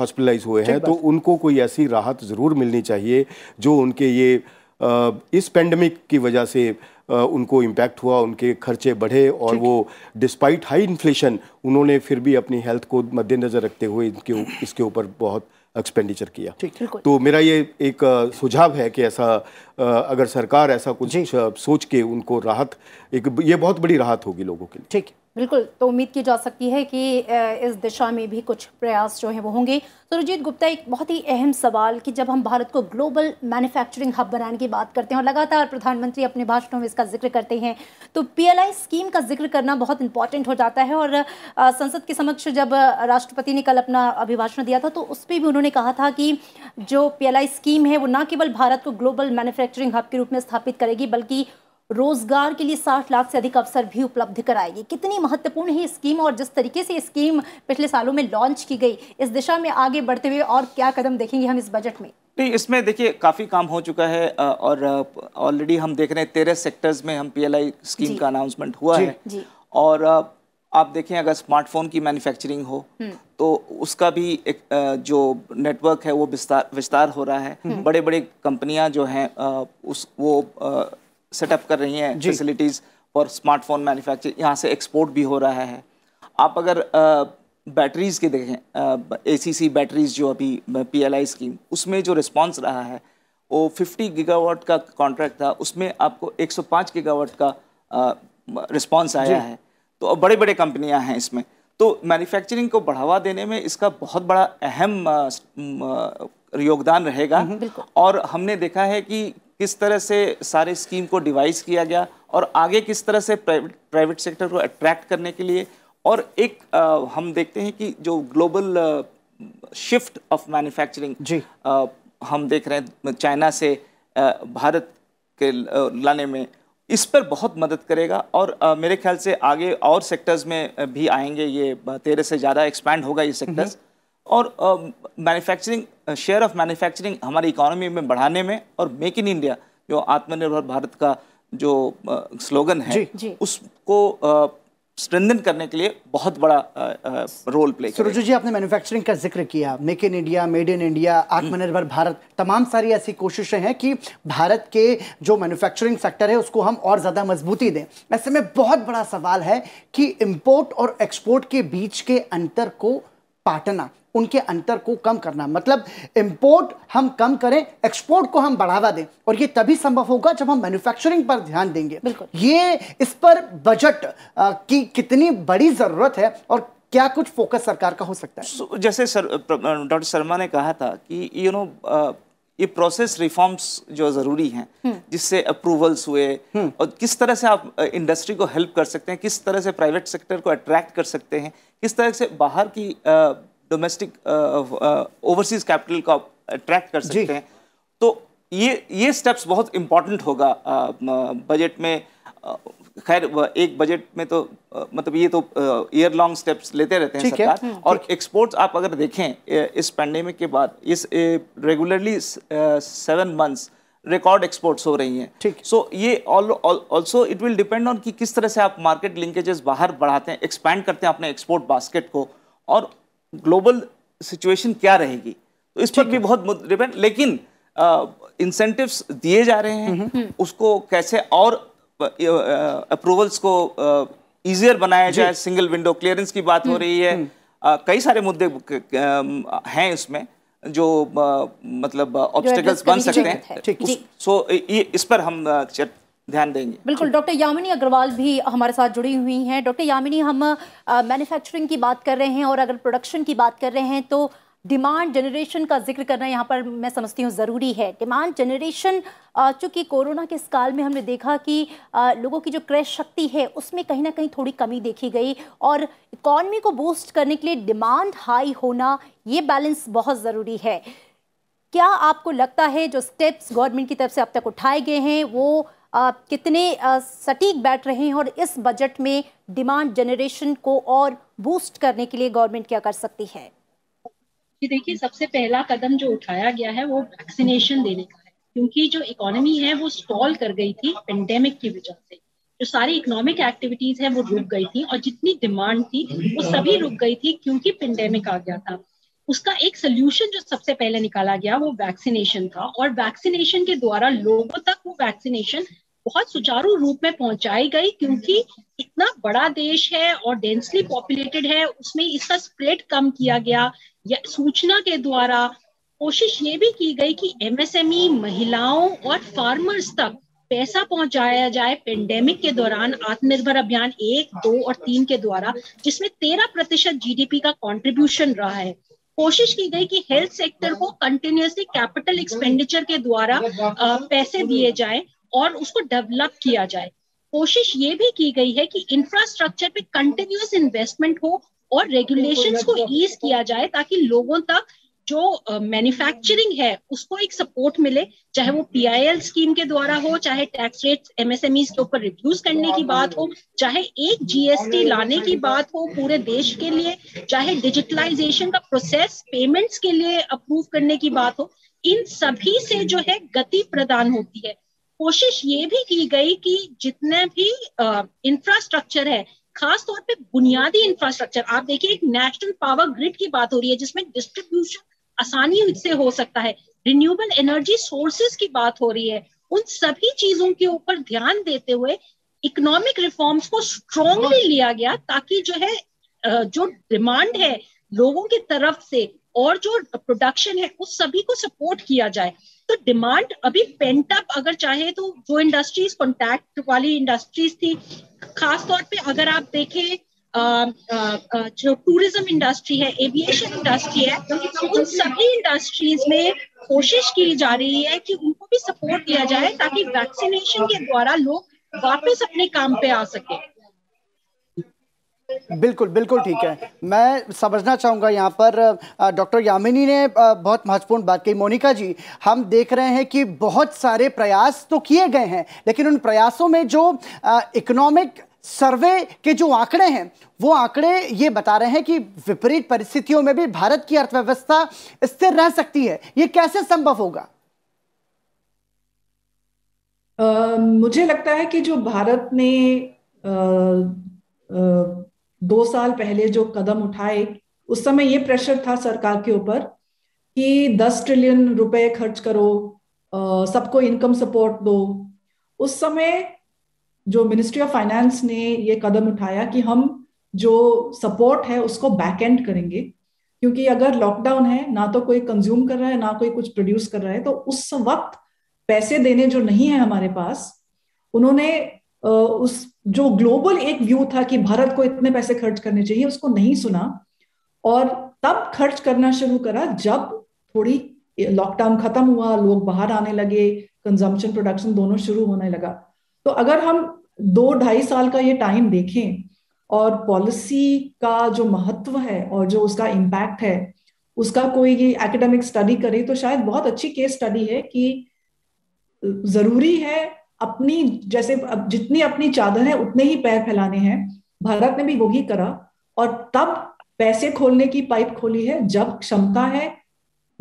हॉस्पिटलाइज हुए हैं तो उनको कोई ऐसी राहत ज़रूर मिलनी चाहिए जो उनके ये इस पेंडेमिक की वजह से उनको इम्पैक्ट हुआ उनके खर्चे बढ़े और वो डिस्पाइट हाई इन्फ्लेशन उन्होंने फिर भी अपनी हेल्थ को मद्देनज़र रखते हुए इनके इसके ऊपर बहुत एक्सपेंडिचर किया तो मेरा ये एक सुझाव है कि ऐसा अगर सरकार ऐसा कुछ सोच के उनको राहत एक ये बहुत बड़ी राहत होगी लोगों के लिए ठीक है बिल्कुल तो उम्मीद की जा सकती है कि इस दिशा में भी कुछ प्रयास जो हैं वो होंगे सुरजीत गुप्ता एक बहुत ही अहम सवाल कि जब हम भारत को ग्लोबल मैन्युफैक्चरिंग हब बनाने की बात करते हैं और लगातार प्रधानमंत्री अपने भाषणों में इसका जिक्र करते हैं तो पीएलआई स्कीम का जिक्र करना बहुत इंपॉर्टेंट हो जाता है और संसद के समक्ष जब राष्ट्रपति ने कल अपना अभिभाषण दिया था तो उस पर भी उन्होंने कहा था कि जो पी स्कीम है वो ना केवल भारत को ग्लोबल मैन्युफैक्चरिंग हब के रूप में स्थापित करेगी बल्कि रोजगार के लिए साठ लाख से अधिक अवसर भी उपलब्ध कराएगी कितनी महत्वपूर्ण है स्कीम और जिस तरीके से स्कीम पिछले सालों में लॉन्च की गई इस दिशा में आगे बढ़ते हुए और क्या कदम देखेंगे हम इस बजट में नहीं इसमें देखिए काफ़ी काम हो चुका है और ऑलरेडी हम देख रहे हैं तेरह सेक्टर्स में हम पीएलआई स्कीम का अनाउंसमेंट हुआ है और आप देखें अगर स्मार्टफोन की मैन्युफैक्चरिंग हो हम्म। तो उसका भी एक जो नेटवर्क है वो विस्तार विस्तार हो रहा है हम्म। बड़े बड़े कंपनियां जो हैं उस वो सेटअप कर रही हैं फैसिलिटीज़ फॉर स्मार्टफोन मैन्युफैक्चर यहाँ से एक्सपोर्ट भी हो रहा है आप अगर बैटरीज़ के देखें ए बैटरीज़ जो अभी पी स्कीम उसमें जो रिस्पॉन्स रहा है वो 50 गीगावाट का कॉन्ट्रैक्ट था उसमें आपको 105 गीगावाट का रिस्पॉन्स आया है तो अब बड़े बड़े कंपनियां हैं इसमें तो मैन्युफैक्चरिंग को बढ़ावा देने में इसका बहुत बड़ा अहम योगदान रहेगा हम्म। और हमने देखा है कि किस तरह से सारे स्कीम को डिवाइस किया गया और आगे किस तरह से प्राइवेट प्राइवेट सेक्टर को अट्रैक्ट करने के लिए और एक आ, हम देखते हैं कि जो ग्लोबल शिफ्ट ऑफ मैन्युफैक्चरिंग जी आ, हम देख रहे हैं चाइना से आ, भारत के लाने में इस पर बहुत मदद करेगा और आ, मेरे ख्याल से आगे और सेक्टर्स में भी आएंगे ये तेरह से ज़्यादा एक्सपैंड होगा ये सेक्टर्स हम्म। और मैन्युफैक्चरिंग शेयर ऑफ मैन्युफैक्चरिंग हमारी इकोनॉमी में बढ़ाने में और मेक इन इंडिया जो आत्मनिर्भर भारत का जो स्लोगन है जी, उसको स्ट्रेंथन करने के लिए बहुत बड़ा आ, आ, रोल प्ले सुरजू जी आपने मैन्युफैक्चरिंग का जिक्र किया make in India made in India Aatmanirbhar Bharat तमाम सारी ऐसी कोशिशें हैं कि भारत के जो मैन्युफैक्चरिंग सेक्टर है उसको हम और ज़्यादा मजबूती दें ऐसे में बहुत बड़ा सवाल है कि इम्पोर्ट और एक्सपोर्ट के बीच के अंतर को पाटना उनके अंतर को कम करना मतलब इंपोर्ट हम कम करें एक्सपोर्ट को हम बढ़ावा दें और ये तभी संभव होगा जब हम मैन्युफैक्चरिंग पर ध्यान देंगे ये इस पर बजट की कितनी बड़ी ज़रूरत है और क्या कुछ फोकस सरकार का हो सकता है जैसे सर डॉक्टर शर्मा ने कहा था कि यू नो ये प्रोसेस रिफॉर्म्स जो जरूरी हैं हम्म। जिससे अप्रूवल्स हुए हम्म। और किस तरह से आप इंडस्ट्री को हेल्प कर सकते हैं किस तरह से प्राइवेट सेक्टर को अट्रैक्ट कर सकते हैं किस तरह से बाहर की डोमेस्टिक ओवरसीज कैपिटल को अट्रैक्ट कर सकते हैं तो ये ये स्टेप्स बहुत इम्पॉर्टेंट होगा बजट uh, में uh, खैर एक बजट में तो uh, मतलब ये तो ईयर लॉन्ग स्टेप्स लेते रहते हैं सरकार है? हम्म, और एक्सपोर्ट्स आप अगर देखें इस पैंडेमिक के बाद इस regularly seven months record exports हो रही हैं ठीक सो so, ये also it will depend on कि किस तरह से आप मार्केट लिंकेजेस बाहर बढ़ाते हैं एक्सपैंड करते हैं अपने एक्सपोर्ट बास्केट को और ग्लोबल सिचुएशन क्या रहेगी तो इस पर भी बहुत डिपेंड लेकिन इंसेंटिव्स दिए जा रहे हैं हम्म, हम्म। उसको कैसे और अप्रूवल्स को ईजियर बनाया जाए सिंगल विंडो क्लियरेंस की बात हो हम्म, रही है कई सारे मुद्दे हैं इसमें जो मतलब ऑब्स्टेकल्स बन सकते हैं सो इस पर हम ध्यान देंगे बिल्कुल डॉक्टर यामिनी अग्रवाल भी हमारे साथ जुड़ी हुई हैं डॉक्टर यामिनी हम मैन्युफैक्चरिंग की बात कर रहे हैं और अगर प्रोडक्शन की बात कर रहे हैं तो डिमांड जनरेशन का जिक्र करना यहाँ पर मैं समझती हूँ ज़रूरी है डिमांड जनरेशन चूँकि कोरोना के इस काल में हमने देखा कि लोगों की जो क्रय शक्ति है उसमें कहीं ना कहीं थोड़ी कमी देखी गई और इकॉनमी को बूस्ट करने के लिए डिमांड हाई होना ये बैलेंस बहुत ज़रूरी है क्या आपको लगता है जो स्टेप्स गवर्नमेंट की तरफ से अब तक उठाए गए हैं वो कितने सटीक बैठ रहे हैं और इस बजट में डिमांड जनरेशन को और बूस्ट करने के लिए गवर्नमेंट क्या कर सकती है देखिए सबसे पहला कदम जो उठाया गया है वो वैक्सीनेशन देने का है क्योंकि जो इकोनॉमी है वो स्टॉल कर गई थी पेंडेमिक की वजह से जो सारी इकोनॉमिक एक्टिविटीज है वो रुक गई थी और जितनी डिमांड थी वो सभी रुक गई थी क्योंकि पेंडेमिक आ गया था उसका एक सोल्यूशन जो सबसे पहले निकाला गया वो वैक्सीनेशन का और वैक्सीनेशन के द्वारा लोगों तक वो वैक्सीनेशन बहुत सुचारू रूप में पहुंचाई गई क्योंकि इतना बड़ा देश है और डेंसली पॉपुलेटेड है उसमें इसका स्प्रेड कम किया गया या सूचना के द्वारा कोशिश ये भी की गई कि एमएसएमई e महिलाओं और फार्मर्स तक पैसा पहुंचाया जाए पेंडेमिक के दौरान आत्मनिर्भर अभियान एक दो और तीन के द्वारा जिसमें तेरह प्रतिशत जीडीपी का कंट्रीब्यूशन रहा है कोशिश की गई कि हेल्थ सेक्टर को कंटिन्यूसली कैपिटल एक्सपेंडिचर के द्वारा पैसे दिए जाए और उसको डेवलप किया जाए कोशिश ये भी की गई है कि इंफ्रास्ट्रक्चर पे कंटिन्यूस इन्वेस्टमेंट हो और रेगुलेशंस को ईज तो किया जाए ताकि लोगों तक जो मैन्युफैक्चरिंग uh, है उसको एक सपोर्ट मिले चाहे वो पीआईएल स्कीम के द्वारा हो चाहे टैक्स रेट एमएसएमई के ऊपर रिड्यूस करने की बात हो चाहे एक जीएसटी लाने की बात हो पूरे देश के लिए चाहे डिजिटलाइजेशन का प्रोसेस पेमेंट्स के लिए अप्रूव करने की बात हो इन सभी से जो है गति प्रदान होती है कोशिश ये भी की गई कि जितने भी इंफ्रास्ट्रक्चर uh, है खास तौर पे बुनियादी इंफ्रास्ट्रक्चर आप देखिए एक नेशनल पावर ग्रिड की बात हो रही है जिसमें डिस्ट्रीब्यूशन आसानी से हो सकता है रिन्यूएबल एनर्जी सोर्सेज की बात हो रही है उन सभी चीजों के ऊपर ध्यान देते हुए इकोनॉमिक रिफॉर्म्स को स्ट्रॉन्गली लिया गया ताकि जो है जो डिमांड है लोगों की तरफ से और जो प्रोडक्शन है उस सभी को सपोर्ट किया जाए तो डिमांड अभी पेंटअप अगर चाहे तो जो इंडस्ट्रीज कॉन्टैक्ट वाली इंडस्ट्रीज थी खासतौर पे अगर आप देखें जो टूरिज्म इंडस्ट्री है एविएशन इंडस्ट्री है तो उन सभी इंडस्ट्रीज में कोशिश की जा रही है कि उनको भी सपोर्ट दिया जाए ताकि वैक्सीनेशन के द्वारा लोग वापस अपने काम पे आ सके बिल्कुल बिल्कुल ठीक है मैं समझना चाहूँगा यहाँ पर डॉक्टर यामिनी ने बहुत महत्वपूर्ण बात कही मोनिका जी हम देख रहे हैं कि बहुत सारे प्रयास तो किए गए हैं लेकिन उन प्रयासों में जो इकोनॉमिक सर्वे के जो आंकड़े हैं वो आंकड़े ये बता रहे हैं कि विपरीत परिस्थितियों में भी भारत की अर्थव्यवस्था स्थिर रह सकती है ये कैसे संभव होगा Uh, मुझे लगता है कि जो भारत ने uh, uh, दो साल पहले जो कदम उठाए उस समय ये प्रेशर था सरकार के ऊपर कि दस ट्रिलियन रुपए खर्च करो सबको इनकम सपोर्ट दो उस समय जो मिनिस्ट्री ऑफ फाइनेंस ने ये कदम उठाया कि हम जो सपोर्ट है उसको बैक एंड करेंगे क्योंकि अगर लॉकडाउन है ना तो कोई कंज्यूम कर रहा है ना कोई कुछ प्रोड्यूस कर रहा है तो उस वक्त पैसे देने जो नहीं है हमारे पास उन्होंने उस जो ग्लोबल एक व्यू था कि भारत को इतने पैसे खर्च करने चाहिए उसको नहीं सुना और तब खर्च करना शुरू करा जब थोड़ी लॉकडाउन खत्म हुआ लोग बाहर आने लगे कंजम्पशन प्रोडक्शन दोनों शुरू होने लगा तो अगर हम दो ढाई साल का ये टाइम देखें और पॉलिसी का जो महत्व है और जो उसका इम्पैक्ट है उसका कोई ये एकेडमिक स्टडी करे तो शायद बहुत अच्छी केस स्टडी है कि जरूरी है अपनी जैसे अब जितनी अपनी चादर है उतने ही पैर फैलाने हैं भारत ने भी वही करा और तब पैसे खोलने की पाइप खोली है जब क्षमता है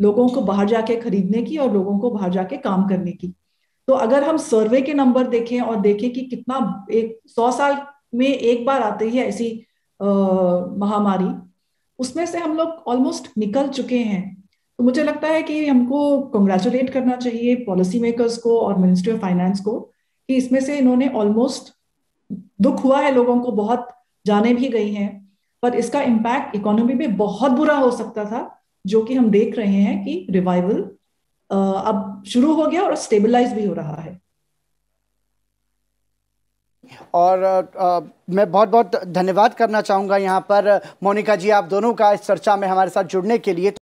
लोगों को बाहर जाके खरीदने की और लोगों को बाहर जाके काम करने की तो अगर हम सर्वे के नंबर देखें और देखें कि कितना एक सौ साल में एक बार आती है ऐसी महामारी उसमें से हम लोग ऑलमोस्ट निकल चुके हैं तो मुझे लगता है कि हमको कंग्रेचुलेट करना चाहिए पॉलिसी मेकर्स को और मिनिस्ट्री ऑफ फाइनेंस को कि इसमें से इन्होंने ऑलमोस्ट दुख हुआ है लोगों को बहुत जाने भी गई हैं पर इसका इम्पैक्ट इकोनॉमी में बहुत बुरा हो सकता था जो कि हम देख रहे हैं कि रिवाइवल अब शुरू हो गया और स्टेबलाइज भी हो रहा है और आ, मैं बहुत बहुत धन्यवाद करना चाहूंगा यहाँ पर मोनिका जी आप दोनों का इस चर्चा में हमारे साथ जुड़ने के लिए